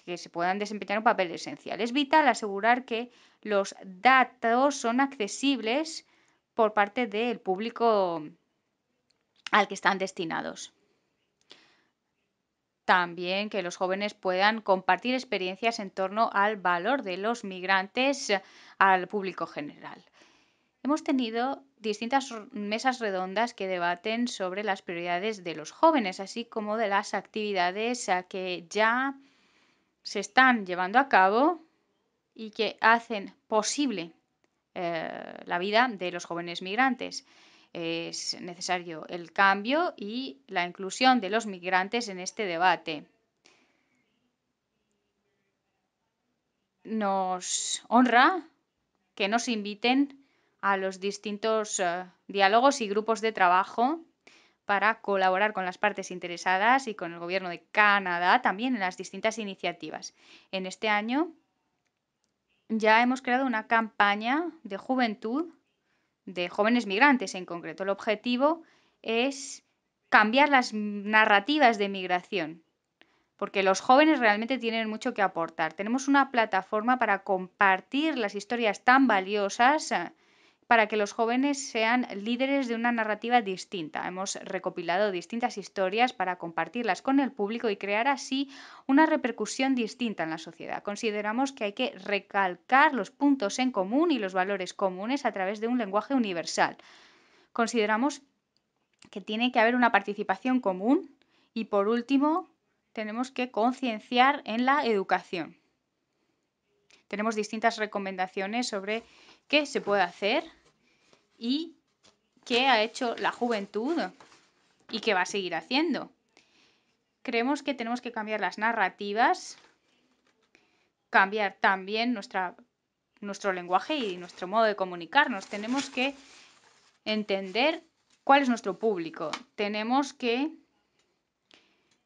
que se puedan desempeñar un papel esencial. Es vital asegurar que los datos son accesibles por parte del público al que están destinados también que los jóvenes puedan compartir experiencias en torno al valor de los migrantes eh, al público general. Hemos tenido distintas mesas redondas que debaten sobre las prioridades de los jóvenes, así como de las actividades eh, que ya se están llevando a cabo y que hacen posible eh, la vida de los jóvenes migrantes es necesario el cambio y la inclusión de los migrantes en este debate. Nos honra que nos inviten a los distintos eh, diálogos y grupos de trabajo para colaborar con las partes interesadas y con el Gobierno de Canadá también en las distintas iniciativas. En este año ya hemos creado una campaña de juventud de jóvenes migrantes en concreto. El objetivo es cambiar las narrativas de migración, porque los jóvenes realmente tienen mucho que aportar. Tenemos una plataforma para compartir las historias tan valiosas eh, para que los jóvenes sean líderes de una narrativa distinta. Hemos recopilado distintas historias para compartirlas con el público y crear así una repercusión distinta en la sociedad. Consideramos que hay que recalcar los puntos en común y los valores comunes a través de un lenguaje universal. Consideramos que tiene que haber una participación común y por último tenemos que concienciar en la educación. Tenemos distintas recomendaciones sobre qué se puede hacer y qué ha hecho la juventud y qué va a seguir haciendo. Creemos que tenemos que cambiar las narrativas, cambiar también nuestro lenguaje y nuestro modo de comunicarnos. Tenemos que entender cuál es nuestro público. Tenemos que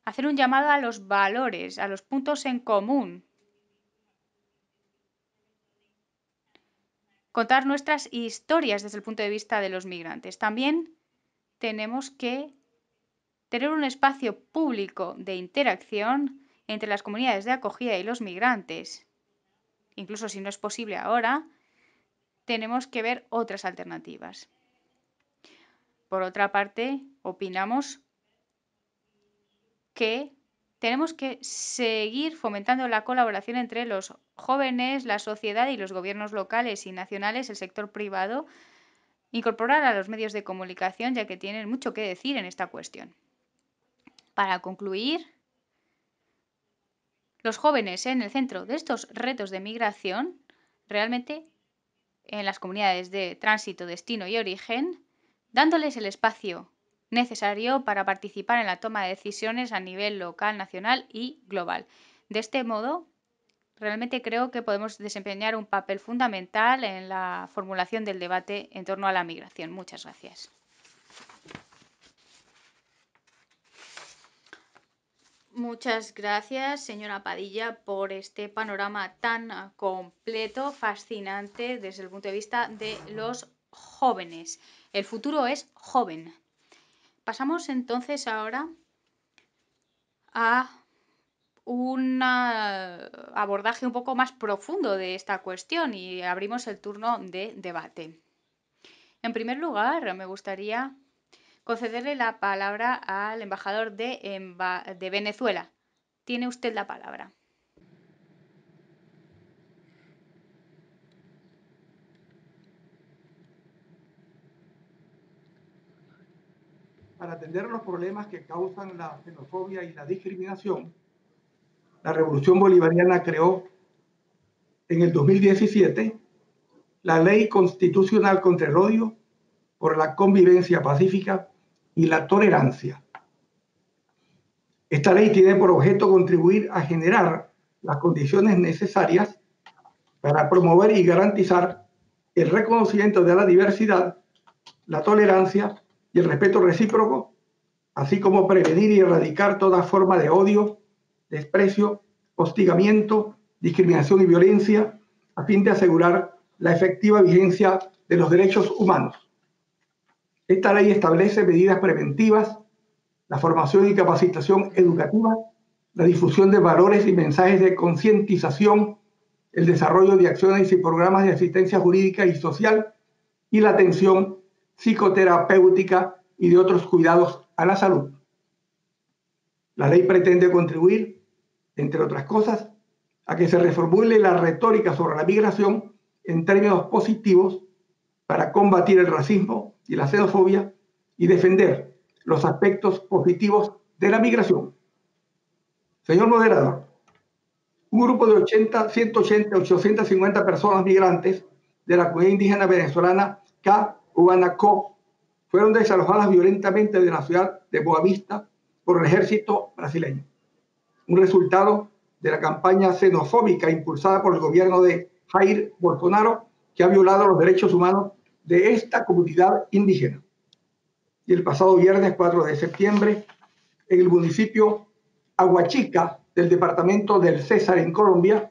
hacer un llamado a los valores, a los puntos en común contar nuestras historias desde el punto de vista de los migrantes. También tenemos que tener un espacio público de interacción entre las comunidades de acogida y los migrantes. Incluso si no es posible ahora, tenemos que ver otras alternativas. Por otra parte, opinamos que tenemos que seguir fomentando la colaboración entre los jóvenes, la sociedad y los gobiernos locales y nacionales, el sector privado, incorporar a los medios de comunicación ya que tienen mucho que decir en esta cuestión. Para concluir, los jóvenes en el centro de estos retos de migración, realmente en las comunidades de tránsito, destino y origen, dándoles el espacio necesario para participar en la toma de decisiones a nivel local, nacional y global. De este modo, realmente creo que podemos desempeñar un papel fundamental en la formulación del debate en torno a la migración. Muchas gracias. Muchas gracias, señora Padilla, por este panorama tan ah, completo, fascinante desde el punto de vista de los jóvenes. El futuro es joven pasamos entonces ahora a un abordaje un poco más profundo de esta cuestión y abrimos el turno de debate. En primer lugar, me gustaría concederle la palabra al embajador de, de Venezuela. Tiene usted la palabra. para atender los problemas que causan la xenofobia y la discriminación, la Revolución Bolivariana creó en el 2017 la Ley Constitucional contra el Odio por la Convivencia Pacífica y la Tolerancia. Esta ley tiene por objeto contribuir a generar las condiciones necesarias para promover y garantizar el reconocimiento de la diversidad, la tolerancia y el respeto recíproco, así como prevenir y erradicar toda forma de odio, desprecio, hostigamiento, discriminación y violencia, a fin de asegurar la efectiva vigencia de los derechos humanos. Esta ley establece medidas preventivas, la formación y capacitación educativa, la difusión de valores y mensajes de concientización, el desarrollo de acciones y programas de asistencia jurídica y social y la atención psicoterapéutica y de otros cuidados a la salud. La ley pretende contribuir, entre otras cosas, a que se reformule la retórica sobre la migración en términos positivos para combatir el racismo y la xenofobia y defender los aspectos positivos de la migración. Señor moderador, un grupo de 80, 180, 850 personas migrantes de la comunidad indígena venezolana K fueron desalojadas violentamente de la ciudad de Boavista por el ejército brasileño. Un resultado de la campaña xenofóbica impulsada por el gobierno de Jair Bolsonaro, que ha violado los derechos humanos de esta comunidad indígena. Y el pasado viernes 4 de septiembre, en el municipio Aguachica del departamento del César en Colombia,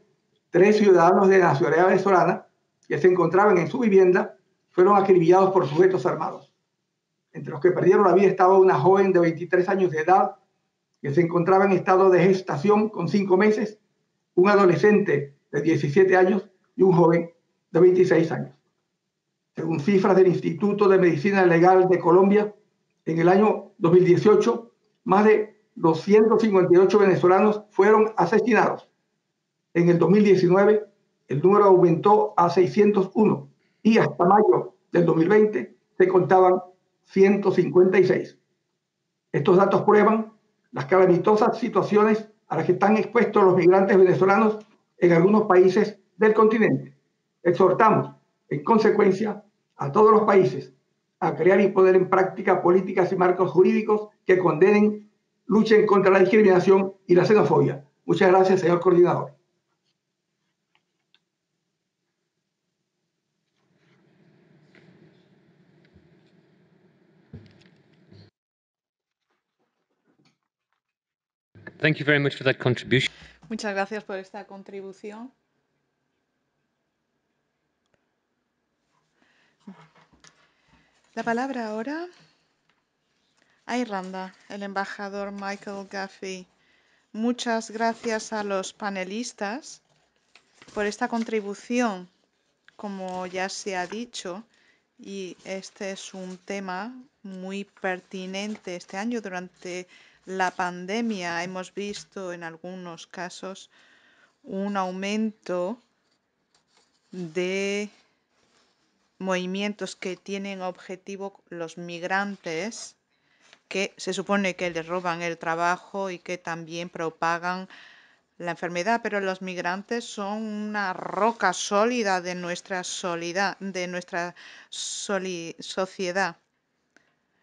tres ciudadanos de la nacionalidad venezolana que se encontraban en su vivienda fueron acribillados por sujetos armados. Entre los que perdieron la vida estaba una joven de 23 años de edad que se encontraba en estado de gestación con cinco meses, un adolescente de 17 años y un joven de 26 años. Según cifras del Instituto de Medicina Legal de Colombia, en el año 2018, más de 258 venezolanos fueron asesinados. En el 2019, el número aumentó a 601 y hasta mayo del 2020 se contaban 156. Estos datos prueban las calamitosas situaciones a las que están expuestos los migrantes venezolanos en algunos países del continente. Exhortamos, en consecuencia, a todos los países a crear y poner en práctica políticas y marcos jurídicos que condenen, luchen contra la discriminación y la xenofobia. Muchas gracias, señor coordinador. Muchas gracias por esta contribución. La palabra ahora a Irlanda, el embajador Michael Gaffey. Muchas gracias a los panelistas por esta contribución, como ya se ha dicho, y este es un tema muy pertinente este año durante la pandemia hemos visto en algunos casos un aumento de movimientos que tienen objetivo los migrantes que se supone que les roban el trabajo y que también propagan la enfermedad, pero los migrantes son una roca sólida de nuestra, de nuestra sociedad.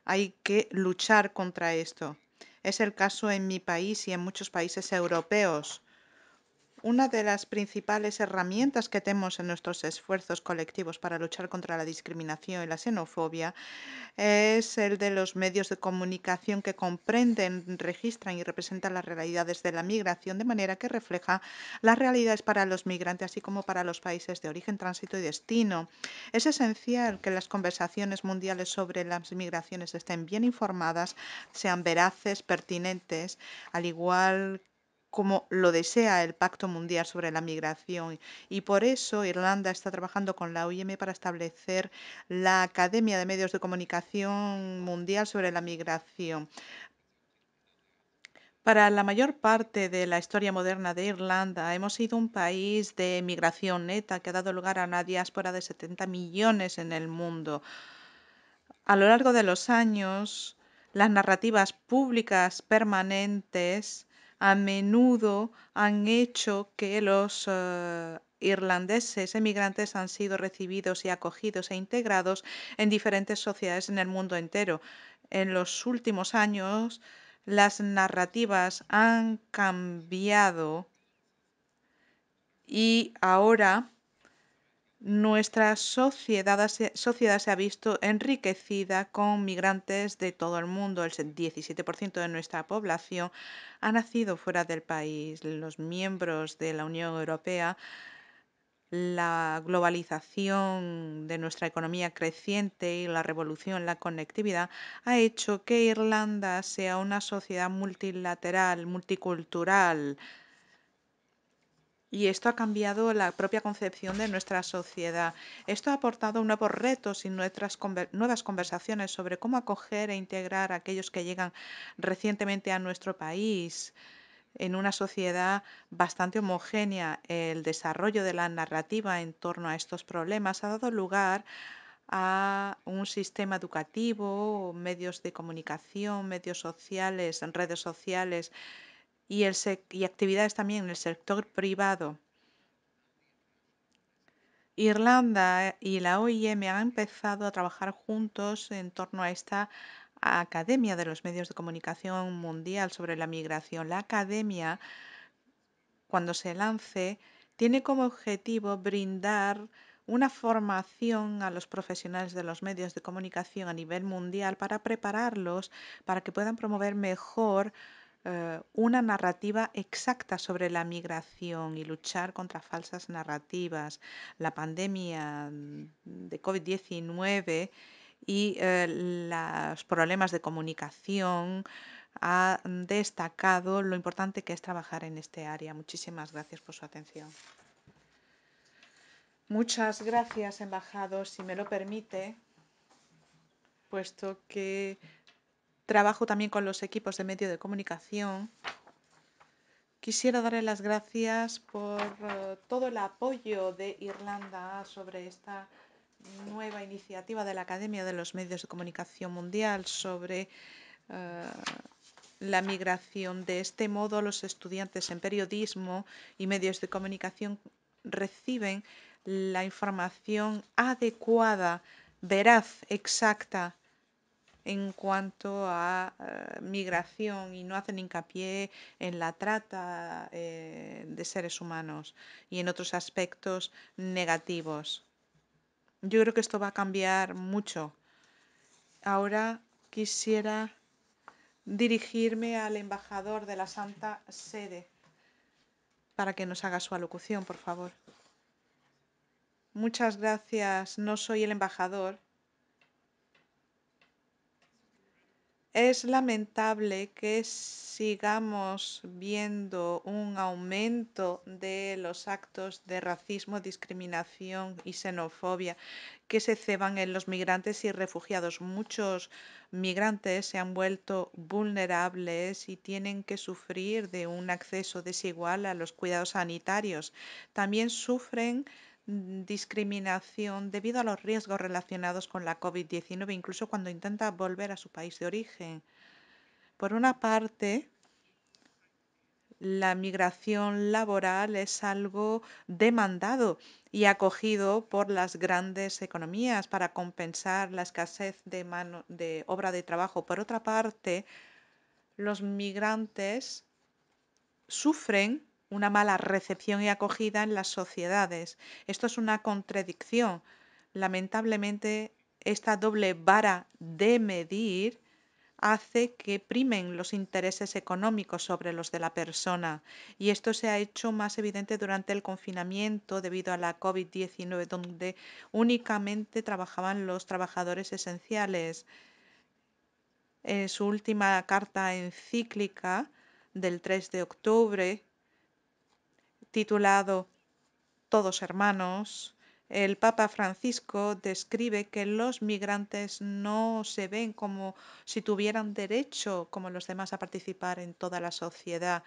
Hay que luchar contra esto. Es el caso en mi país y en muchos países europeos. Una de las principales herramientas que tenemos en nuestros esfuerzos colectivos para luchar contra la discriminación y la xenofobia es el de los medios de comunicación que comprenden, registran y representan las realidades de la migración de manera que refleja las realidades para los migrantes, así como para los países de origen, tránsito y destino. Es esencial que las conversaciones mundiales sobre las migraciones estén bien informadas, sean veraces, pertinentes, al igual como lo desea el Pacto Mundial sobre la Migración. Y por eso Irlanda está trabajando con la OIM para establecer la Academia de Medios de Comunicación Mundial sobre la Migración. Para la mayor parte de la historia moderna de Irlanda hemos sido un país de migración neta que ha dado lugar a una diáspora de 70 millones en el mundo. A lo largo de los años, las narrativas públicas permanentes a menudo han hecho que los eh, irlandeses emigrantes han sido recibidos y acogidos e integrados en diferentes sociedades en el mundo entero. En los últimos años, las narrativas han cambiado y ahora nuestra sociedad, se ha visto enriquecida con migrantes de todo el mundo. El 17% de nuestra población ha nacido fuera del país. Los miembros de la Unión Europea, la globalización de nuestra economía creciente y la revolución, la conectividad, ha hecho que Irlanda sea una sociedad multilateral, multicultural, y esto ha cambiado la propia concepción de nuestra sociedad. Esto ha aportado nuevos retos y nuestras nuevas conversaciones sobre cómo acoger e integrar a aquellos que llegan recientemente a nuestro país en una sociedad bastante homogénea. El desarrollo de la narrativa en torno a estos problemas ha dado lugar a un sistema educativo, medios de comunicación, medios sociales, redes sociales y, el y actividades también en el sector privado. Irlanda eh, y la OIM han empezado a trabajar juntos en torno a esta Academia de los Medios de Comunicación Mundial sobre la Migración. La Academia, cuando se lance, tiene como objetivo brindar una formación a los profesionales de los medios de comunicación a nivel mundial para prepararlos para que puedan promover mejor eh, una narrativa exacta sobre la migración y luchar contra falsas narrativas, la pandemia mm, de COVID-19 y eh, los problemas de comunicación ha destacado lo importante que es trabajar en este área. Muchísimas gracias por su atención. Muchas gracias, embajador. Si me lo permite, puesto que trabajo también con los equipos de medios de comunicación. Quisiera darle las gracias por eh, todo el apoyo de Irlanda sobre esta nueva iniciativa de la Academia de los Medios de Comunicación Mundial sobre eh, la migración. De este modo, los estudiantes en periodismo y medios de comunicación reciben la información adecuada, veraz, exacta en cuanto a eh, migración y no hacen hincapié en la trata eh, de seres humanos y en otros aspectos negativos. Yo creo que esto va a cambiar mucho. Ahora quisiera dirigirme al embajador de la Santa Sede para que nos haga su alocución, por favor. Muchas gracias. No soy el embajador, Es lamentable que sigamos viendo un aumento de los actos de racismo, discriminación y xenofobia que se ceban en los migrantes y refugiados. Muchos migrantes se han vuelto vulnerables y tienen que sufrir de un acceso desigual a los cuidados sanitarios. También sufren Mm, discriminación debido a los riesgos relacionados con la COVID-19, incluso cuando intenta volver a su país de origen. Por una parte, la migración laboral es algo demandado y acogido por las grandes economías para compensar la escasez de, mano, de obra de trabajo. Por otra parte, los migrantes sufren una mala recepción y acogida en las sociedades. Esto es una contradicción. Lamentablemente, esta doble vara de medir hace que primen los intereses económicos sobre los de la persona. Y esto se ha hecho más evidente durante el confinamiento debido a la COVID-19, donde únicamente trabajaban los trabajadores esenciales. En su última carta encíclica del 3 de octubre, titulado Todos hermanos, el Papa Francisco describe que los migrantes no se ven como si tuvieran derecho, como los demás, a participar en toda la sociedad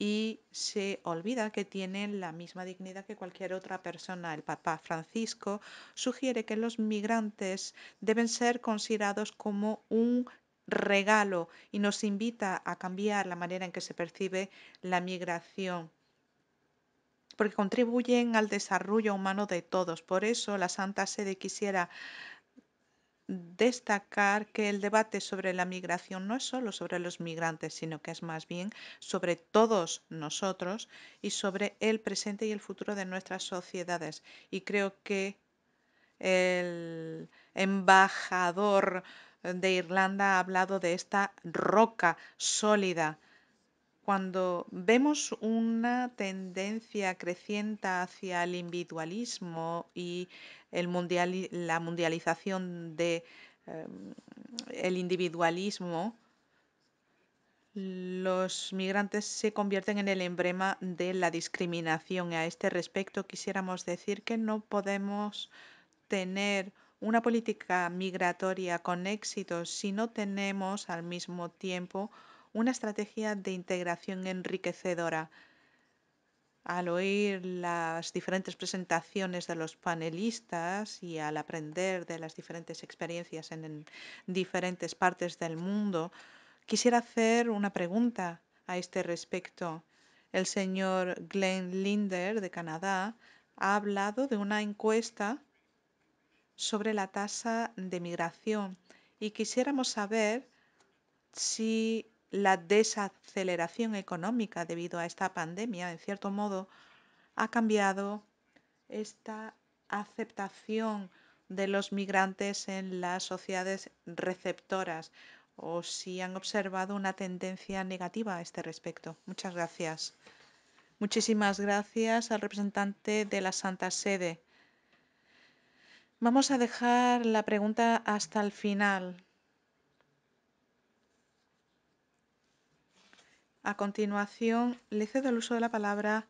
y se olvida que tienen la misma dignidad que cualquier otra persona. El Papa Francisco sugiere que los migrantes deben ser considerados como un regalo y nos invita a cambiar la manera en que se percibe la migración porque contribuyen al desarrollo humano de todos. Por eso la Santa Sede quisiera destacar que el debate sobre la migración no es solo sobre los migrantes, sino que es más bien sobre todos nosotros y sobre el presente y el futuro de nuestras sociedades. Y creo que el embajador de Irlanda ha hablado de esta roca sólida cuando vemos una tendencia creciente hacia el individualismo y la mundialización del em, individualismo, los migrantes se convierten en el emblema de la discriminación. A este respecto, quisiéramos decir que no podemos tener una política migratoria con éxito si no tenemos al mismo tiempo una estrategia de integración enriquecedora. Al oír las diferentes presentaciones de los panelistas y al aprender de las diferentes experiencias en, diferentes partes del mundo, quisiera hacer una pregunta a este respecto. El señor Glenn Linder de Canadá ha hablado de una encuesta sobre la tasa de migración y quisiéramos saber si la desaceleración económica debido a esta pandemia, en cierto modo, ha cambiado esta aceptación de los migrantes en las sociedades receptoras o si han observado una tendencia negativa a este respecto. Muchas gracias. Muchísimas gracias al representante de la Santa Sede. Vamos a dejar la pregunta hasta el final. A continuación, le cedo el uso de la palabra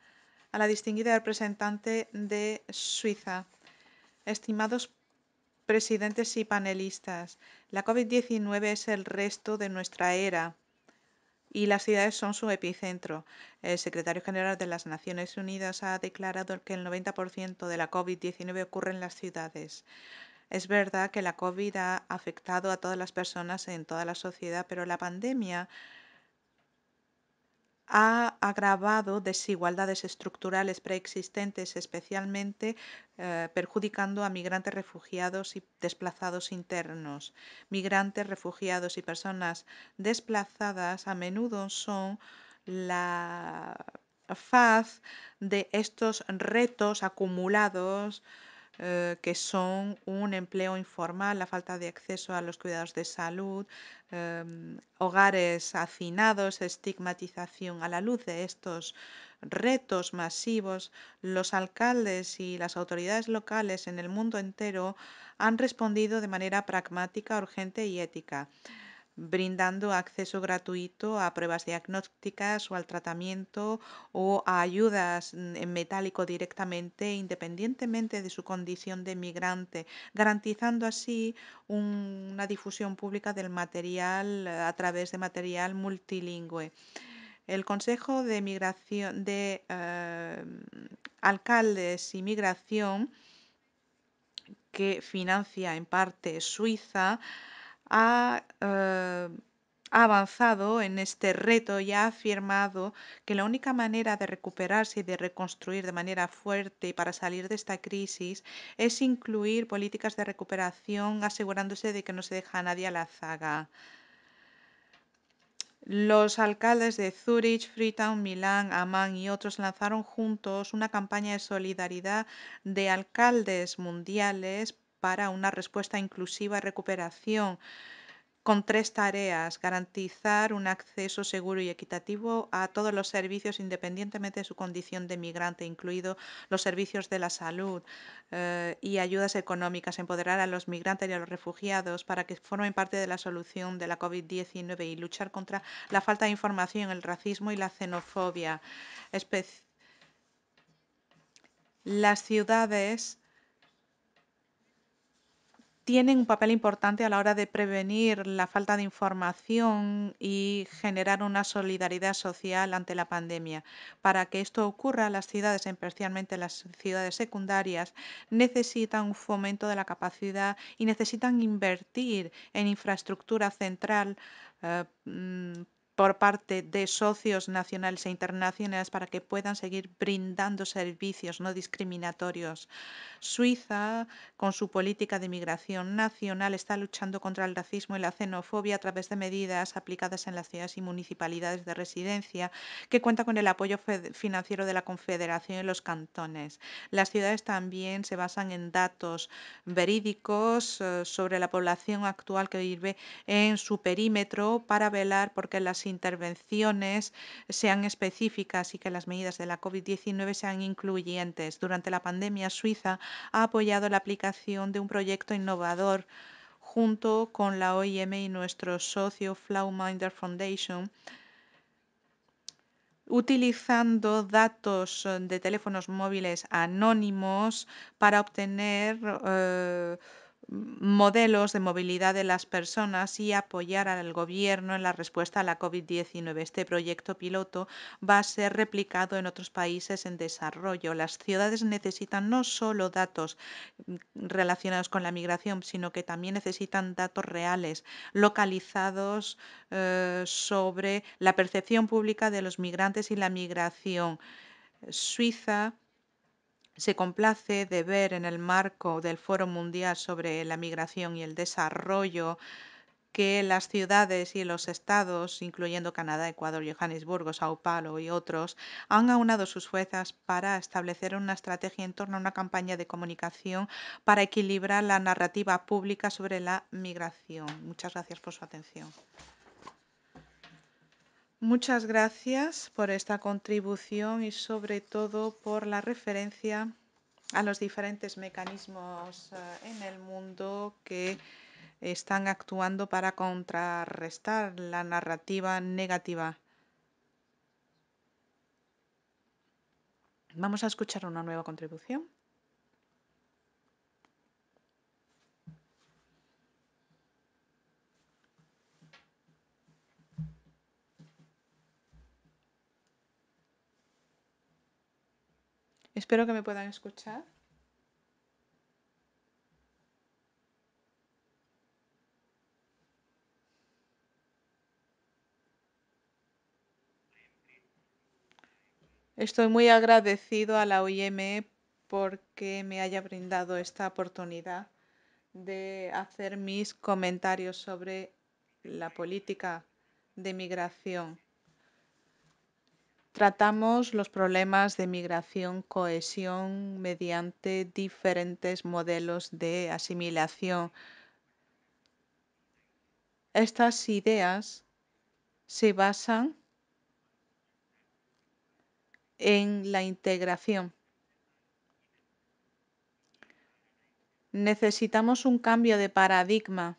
a la distinguida representante de Suiza. Estimados presidentes y panelistas, la COVID-19 es el resto de nuestra era y las ciudades son su epicentro. El secretario general de las Naciones Unidas ha declarado que el 90% de la COVID-19 ocurre en las ciudades. Es verdad que la COVID ha afectado a todas las personas en toda la sociedad, pero la pandemia ha agravado desigualdades estructurales preexistentes, especialmente eh, perjudicando a migrantes refugiados y desplazados internos. Migrantes, refugiados y personas desplazadas a menudo son la faz de estos retos acumulados eh, que son un empleo informal, la falta de acceso a los cuidados de salud, em, hogares hacinados, estigmatización. A la luz de estos retos masivos, los alcaldes y las autoridades locales en el mundo entero han respondido de manera pragmática, urgente y ética brindando acceso gratuito a pruebas diagnósticas o al tratamiento o a ayudas mm, en metálico directamente, independientemente de su condición de migrante, garantizando así una difusión pública del material a través de material multilingüe. El Consejo de Migración de eh, Alcaldes y Migración, que financia en parte Suiza, eh, ha avanzado en este reto y ha afirmado que la única manera de recuperarse y de reconstruir de manera fuerte para salir de esta crisis es incluir políticas de recuperación asegurándose de que no se deja a nadie a la zaga. Los alcaldes de Zurich, Freetown, Milán, Amán y otros lanzaron juntos una campaña de solidaridad de alcaldes mundiales para una respuesta inclusiva y recuperación con tres tareas. Garantizar un acceso seguro y equitativo a todos los servicios independientemente de su condición de migrante, incluido los servicios de la salud eh, y ayudas económicas. Empoderar a los migrantes y a los refugiados para que formen parte de la solución de la COVID-19 y luchar contra la falta de información, el racismo y la xenofobia. las ciudades tienen un papel importante a la hora de prevenir la falta de información y generar una solidaridad social ante la pandemia. Para que esto ocurra, las ciudades, especialmente las ciudades secundarias, necesitan un fomento de la capacidad y necesitan invertir en infraestructura central eh, mm, por parte de socios nacionales e internacionales para que puedan seguir brindando servicios no discriminatorios. Suiza, con su política de migración nacional, está luchando contra el racismo y la xenofobia a través de medidas aplicadas en las ciudades y municipalidades de residencia, que cuenta con el apoyo financiero de la Confederación y los cantones. Las ciudades también se basan en datos verídicos eh, sobre la población actual que vive en su perímetro para velar porque las intervenciones sean específicas y que las medidas de la COVID-19 sean incluyentes. Durante la pandemia, Suiza ha apoyado la aplicación de un proyecto innovador junto con la OIM y nuestro socio Flowminder Foundation utilizando datos de teléfonos móviles anónimos para obtener eh, modelos de movilidad de las personas y apoyar al gobierno en la respuesta a la COVID-19. Este proyecto piloto va a ser replicado en otros países en desarrollo. Las ciudades necesitan no solo datos mm, relacionados con la migración, sino que también necesitan datos reales, localizados eh, sobre la percepción pública de los migrantes y la migración. Suiza se complace de ver en el marco del Foro Mundial sobre la Migración y el Desarrollo que las ciudades y los estados, incluyendo Canadá, Ecuador, Johannesburgo, Sao Paulo y otros, han aunado sus fuerzas para establecer una estrategia en torno a una campaña de comunicación para equilibrar la narrativa pública sobre la migración. Muchas gracias por su atención. Muchas gracias por esta contribución y sobre todo por la referencia a los diferentes mecanismos eh, en el mundo que están actuando para contrarrestar la narrativa negativa. Vamos a escuchar una nueva contribución. Espero que me puedan escuchar. Estoy muy agradecido a la OIM porque me haya brindado esta oportunidad de hacer mis comentarios sobre la política de migración. Tratamos los problemas de migración, cohesión mediante diferentes modelos de asimilación. Estas ideas se basan en la integración. Necesitamos un cambio de paradigma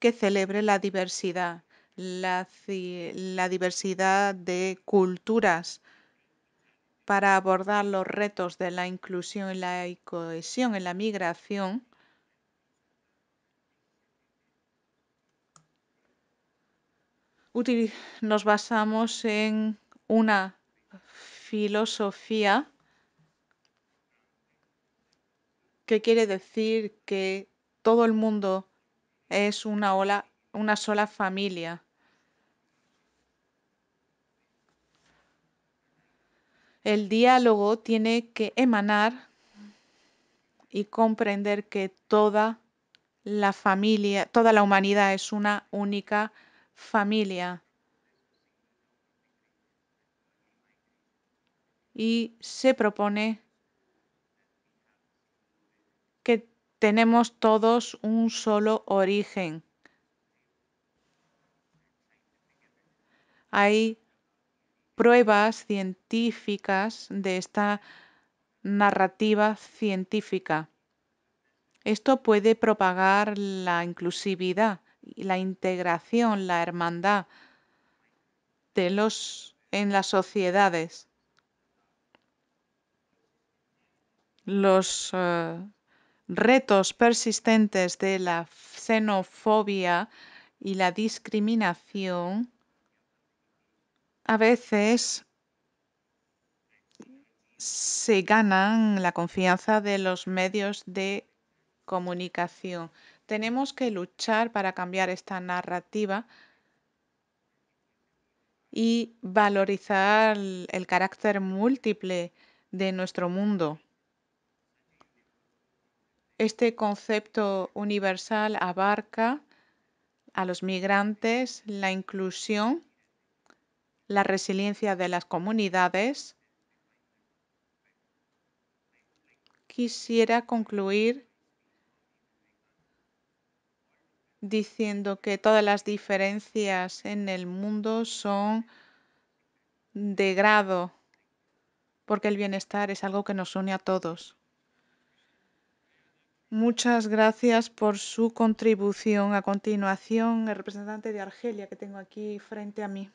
que celebre la diversidad la, diversidad de culturas para abordar los retos de la inclusión y la cohesión en la migración. Nos basamos en una filosofía que quiere decir que todo el mundo es una ola una sola familia. El diálogo tiene que emanar y comprender que toda la familia, toda la humanidad es una única familia. Y se propone que tenemos todos un solo origen. hay pruebas científicas de esta narrativa científica. Esto puede propagar la inclusividad, la integración, la hermandad de los en las sociedades. Los eh, retos persistentes de la xenofobia y la discriminación a veces se ganan la confianza de los medios de comunicación. Tenemos que luchar para cambiar esta narrativa y valorizar el carácter múltiple de nuestro mundo. Este concepto universal abarca a los migrantes, la inclusión la resiliencia de las comunidades, quisiera concluir diciendo que todas las diferencias en el mundo son de grado, porque el bienestar es algo que nos une a todos. Muchas gracias por su contribución. A continuación, el representante de Argelia que tengo aquí frente a mí.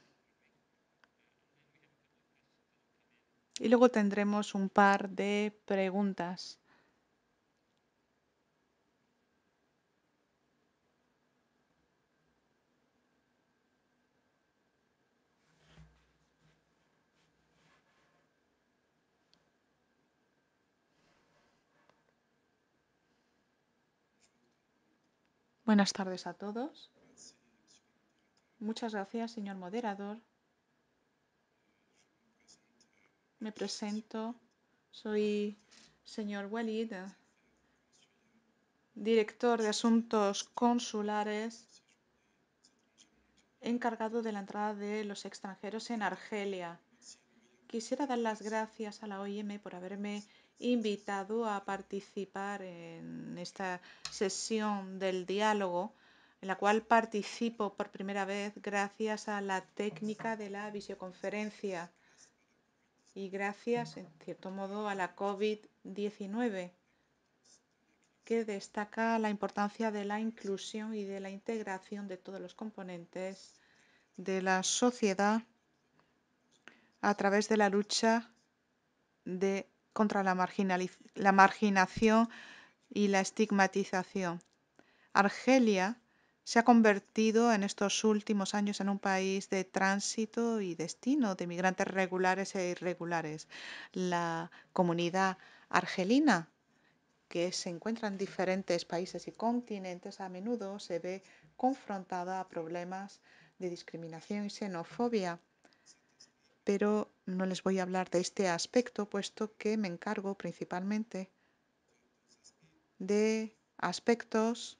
Y luego tendremos un par de preguntas. Buenas tardes a todos. Muchas gracias, señor moderador, Me presento, soy señor Walid, director de asuntos consulares encargado de la entrada de los extranjeros en Argelia. Quisiera dar las gracias a la OIM por haberme invitado a participar en esta sesión del diálogo, en la cual participo por primera vez gracias a la técnica de la videoconferencia y gracias, en cierto modo, a la COVID-19, que destaca la importancia de la inclusión y de la integración de todos los componentes de la sociedad a través de la lucha de, contra la, la marginación y la estigmatización. Argelia se ha convertido en estos últimos años en un país de tránsito y destino de migrantes regulares e irregulares. La comunidad argelina, que se encuentra en diferentes países y continentes, a menudo se ve confrontada a problemas de discriminación y xenofobia. Pero no les voy a hablar de este aspecto, puesto que me encargo principalmente de aspectos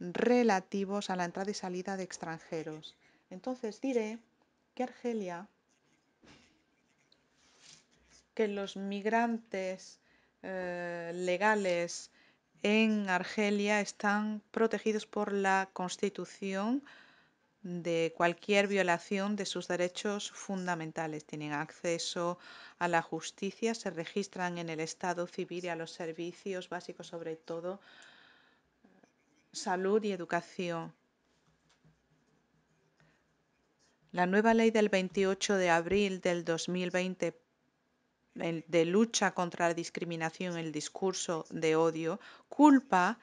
relativos a la entrada y salida de extranjeros. Entonces diré que Argelia, que los migrantes eh, legales en Argelia están protegidos por la Constitución de cualquier violación de sus derechos fundamentales. Tienen acceso a la justicia, se registran en el Estado civil y a los servicios básicos, sobre todo salud y educación. La nueva ley del 28 de abril del 2020 de lucha contra la discriminación, el discurso de odio, culpa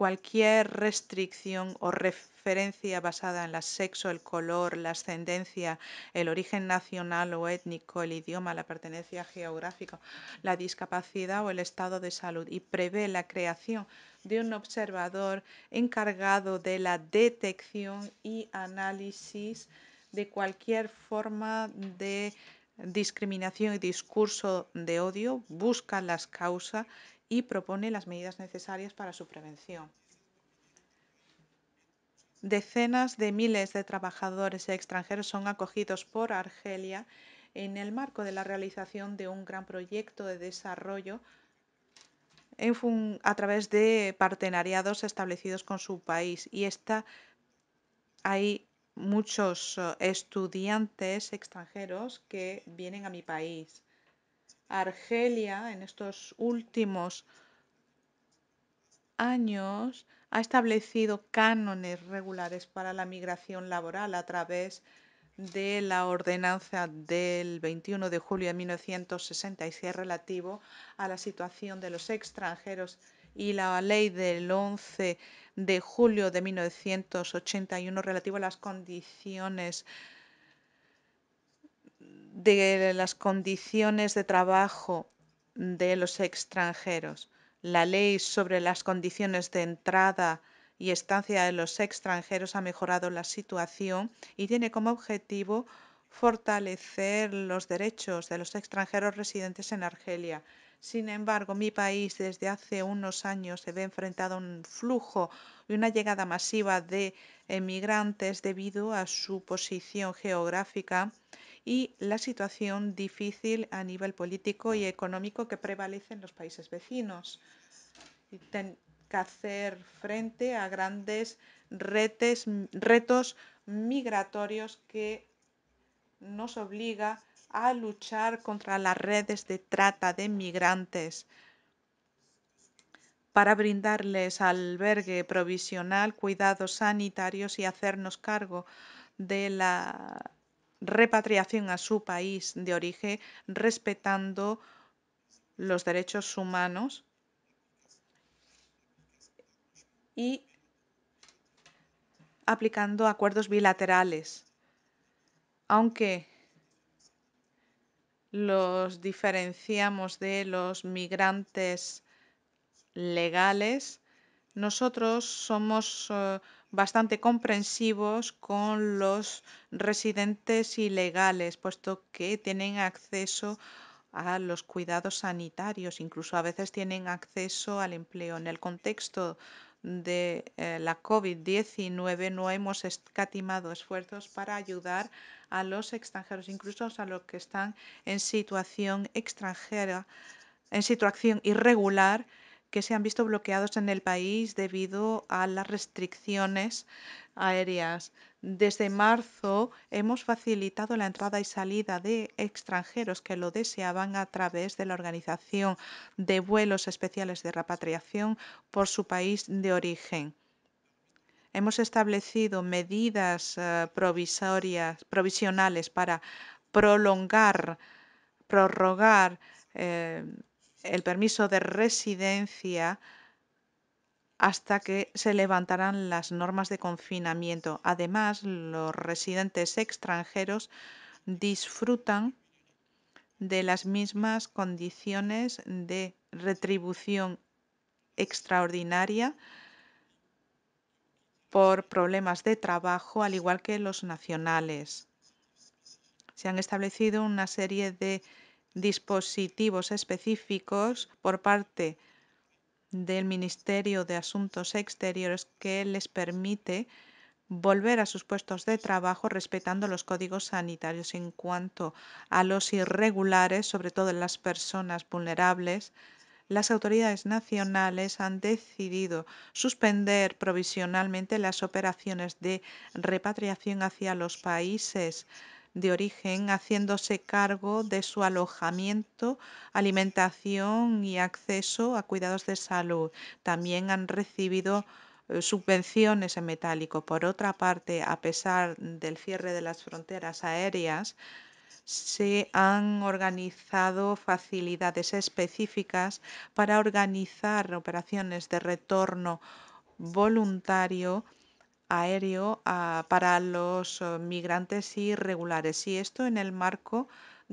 cualquier restricción o referencia basada en el sexo, el color, la ascendencia, el origen nacional o étnico, el idioma, la pertenencia geográfica, la discapacidad o el estado de salud y prevé la creación de un observador encargado de la detección y análisis de cualquier forma de discriminación y discurso de odio, busca las causas y propone las medidas necesarias para su prevención. Decenas de miles de trabajadores extranjeros son acogidos por Argelia en el marco de la realización de un gran proyecto de desarrollo a través de partenariados establecidos con su país. Y está, hay muchos eh, estudiantes extranjeros que vienen a mi país. Argelia en estos últimos años ha establecido cánones regulares para la migración laboral a través de la ordenanza del 21 de julio de 1966 relativo a la situación de los extranjeros y la ley del 11 de julio de 1981 relativo a las condiciones de las condiciones de trabajo de los extranjeros, la ley sobre las condiciones de entrada y estancia de los extranjeros ha mejorado la situación y tiene como objetivo fortalecer los derechos de los extranjeros residentes en Argelia. Sin embargo, mi país desde hace unos años se ve enfrentado a un flujo y una llegada masiva de emigrantes debido a su posición geográfica y la situación difícil a nivel político y económico que prevalece en los países vecinos. Y que hacer frente a grandes retos migratorios que nos obliga a luchar contra las redes de trata de migrantes para brindarles albergue provisional, cuidados sanitarios y hacernos cargo de la repatriación a su país de origen respetando los derechos humanos y aplicando acuerdos bilaterales. Aunque los diferenciamos de los migrantes legales, nosotros somos eh, bastante comprensivos con los residentes ilegales, puesto que tienen acceso a los cuidados sanitarios, incluso a veces tienen acceso al empleo. En el contexto de eh, la COVID-19 no hemos escatimado esfuerzos para ayudar a los extranjeros, incluso a los que están en situación extranjera, en situación irregular, que se han visto bloqueados en el país debido a las restricciones aéreas. Desde marzo hemos facilitado la entrada y salida de extranjeros que lo deseaban a través de la organización de vuelos especiales de repatriación por su país de origen. Hemos establecido medidas eh, provisorias, provisionales para prolongar, prorrogar eh, el permiso de residencia hasta que se levantaran las normas de confinamiento. Además, los residentes extranjeros disfrutan de las mismas condiciones de retribución extraordinaria por problemas de trabajo, al igual que los nacionales. Se han establecido una serie de dispositivos específicos por parte del Ministerio de Asuntos Exteriores que les permite volver a sus puestos de trabajo respetando los códigos sanitarios en cuanto a los irregulares, sobre todo las personas vulnerables, las autoridades nacionales han decidido suspender provisionalmente las operaciones de repatriación hacia los países de origen, haciéndose cargo de su alojamiento, alimentación y acceso a cuidados de salud. También han recibido eh, subvenciones en metálico. Por otra parte, a pesar del cierre de las fronteras aéreas, se han organizado facilidades específicas para organizar operaciones de retorno voluntario aéreo ah, para los oh, migrantes irregulares y esto en el marco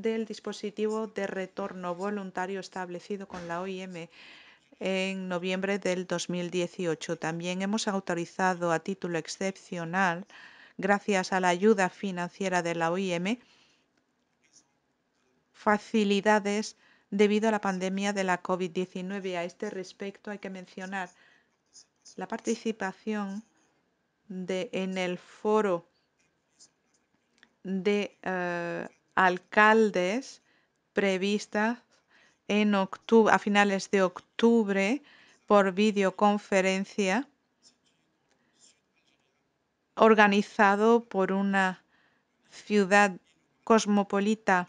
del dispositivo de retorno voluntario establecido con la OIM en noviembre del 2018. También hemos autorizado a título excepcional, gracias a la ayuda financiera de la OIM, facilidades debido a la pandemia de la COVID-19. A este respecto hay que mencionar la participación de, en el foro de eh, alcaldes prevista en octubre, a finales de octubre por videoconferencia organizado por una ciudad cosmopolita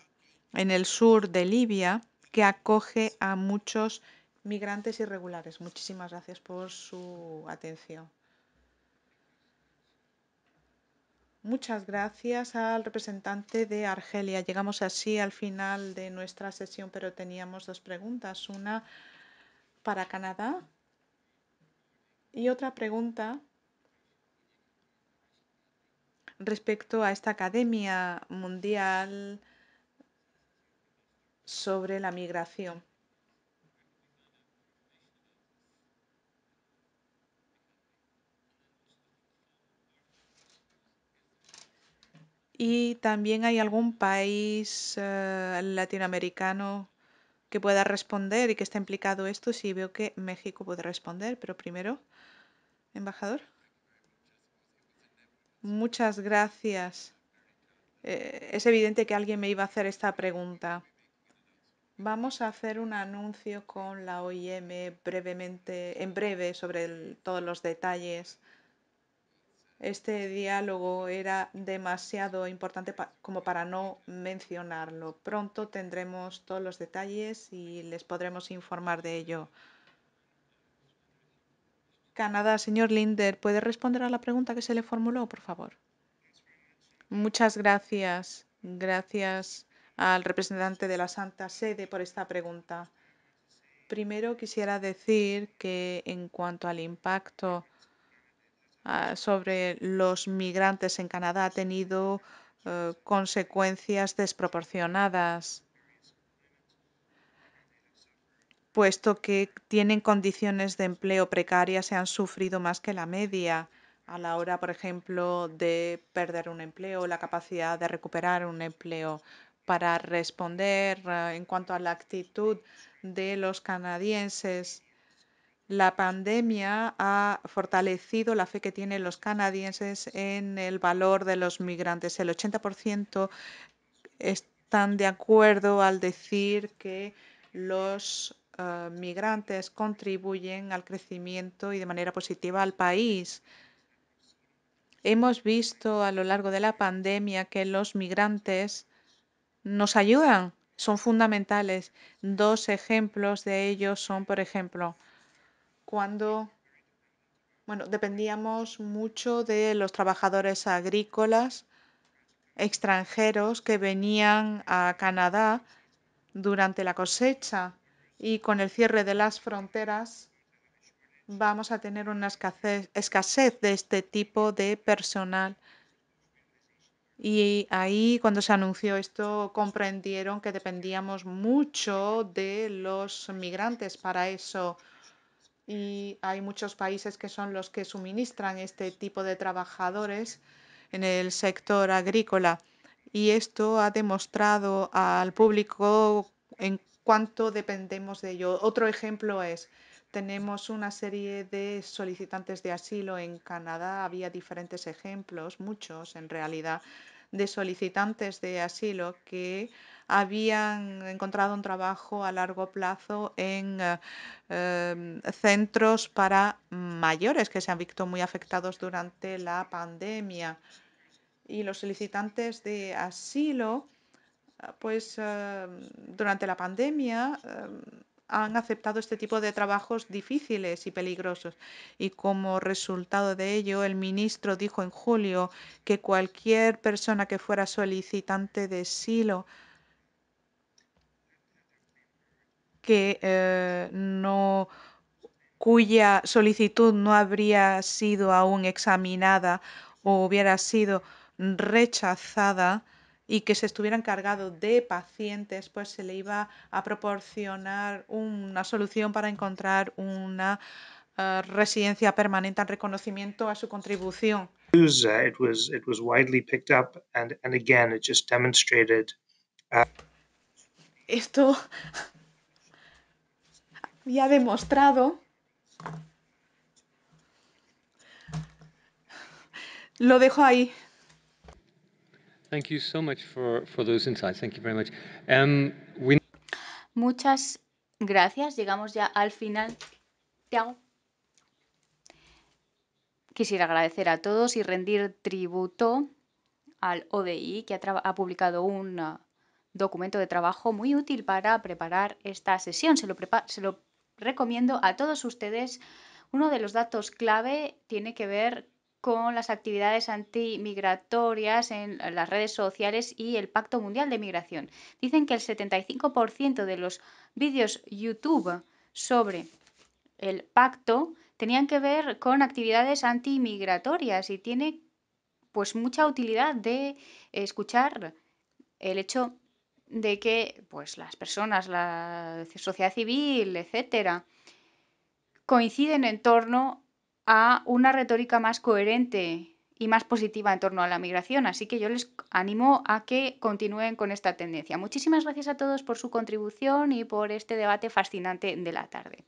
en el sur de Libia que acoge a muchos migrantes irregulares. Muchísimas gracias por su atención. Muchas gracias al representante de Argelia. Llegamos así al final de nuestra sesión, pero teníamos dos preguntas. Una para Canadá y otra pregunta respecto a esta Academia Mundial sobre la migración. Y también hay algún país eh, latinoamericano que pueda responder y que está implicado esto. si veo que México puede responder, pero primero, embajador. Muchas gracias. Eh, es evidente que alguien me iba a hacer esta pregunta. Vamos a hacer un anuncio con la OIM brevemente, en breve sobre todos los detalles. Este diálogo era demasiado importante como para no mencionarlo. Pronto tendremos todos los detalles y les podremos informar de ello. Canadá, señor Linder, ¿puede responder a la pregunta que se le formuló, por favor? Muchas gracias. Gracias al representante de la Santa Sede por esta pregunta. Primero quisiera decir que en cuanto al impacto ah, sobre los migrantes en Canadá ha tenido eh, consecuencias desproporcionadas, puesto que tienen condiciones de empleo precarias se han sufrido más que la media a la hora, por ejemplo, de perder un empleo, o la capacidad de recuperar un empleo para responder ah, en cuanto a la actitud de los canadienses. La pandemia ha fortalecido la fe que tienen los canadienses en el valor de los migrantes. El 80% están de acuerdo al decir que los ah, migrantes contribuyen al crecimiento y de manera positiva al país. Hemos visto a lo largo de la pandemia que los migrantes nos ayudan, son fundamentales. Dos ejemplos de ellos son, por ejemplo, cuando dependíamos mucho de los trabajadores agrícolas extranjeros que venían a Canadá durante la cosecha y con el cierre de las fronteras vamos a tener una escasez de este tipo de personal y ahí cuando se anunció esto comprendieron que dependíamos mucho de los migrantes para eso. Y hay muchos países que son los que suministran este tipo de trabajadores en el sector agrícola. Y esto ha demostrado al público en cuánto dependemos de ello. Otro ejemplo es, tenemos una serie de solicitantes de asilo en Canadá, había diferentes ejemplos, muchos en realidad, de solicitantes de asilo que habían encontrado un trabajo a largo plazo en eh, em, centros para mayores que se han visto muy afectados durante la pandemia. Y los solicitantes de asilo Ah, pues em, durante la pandemia em, han aceptado este tipo de trabajos difíciles y peligrosos. Y como resultado de ello, el ministro dijo en julio que cualquier persona que fuera solicitante de silo que eh, no cuya solicitud no habría sido aún examinada o hubiera sido rechazada y que se estuviera encargado de pacientes, pues se le iba a proporcionar una solución para encontrar una eh, residencia permanente en reconocimiento a su contribución. Esto había demostrado lo dejo ahí. Muchas gracias. Llegamos ya al final. Quisiera agradecer a todos y rendir tributo al ODI, que ha, publicado un ah, documento de trabajo muy útil para preparar esta sesión. Se lo, se lo recomiendo a todos ustedes. Uno de los datos clave tiene que ver con las actividades antimigratorias en las redes sociales y el Pacto Mundial de Migración. Dicen que el 75% de los vídeos YouTube sobre el pacto tenían que ver con actividades antimigratorias y tiene pues mucha utilidad de escuchar el hecho de que pues las personas, la sociedad civil, etcétera, coinciden en torno a una retórica más coherente y más positiva en torno a la migración. Así que yo les animo a que continúen con esta tendencia. Muchísimas gracias a todos por su contribución y por este debate fascinante de la tarde.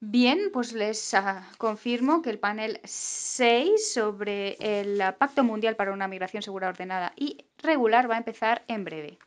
Bien, pues les ah, confirmo que el panel 6 sobre el Pacto Mundial para una Migración Segura, Ordenada y Regular va a empezar en breve.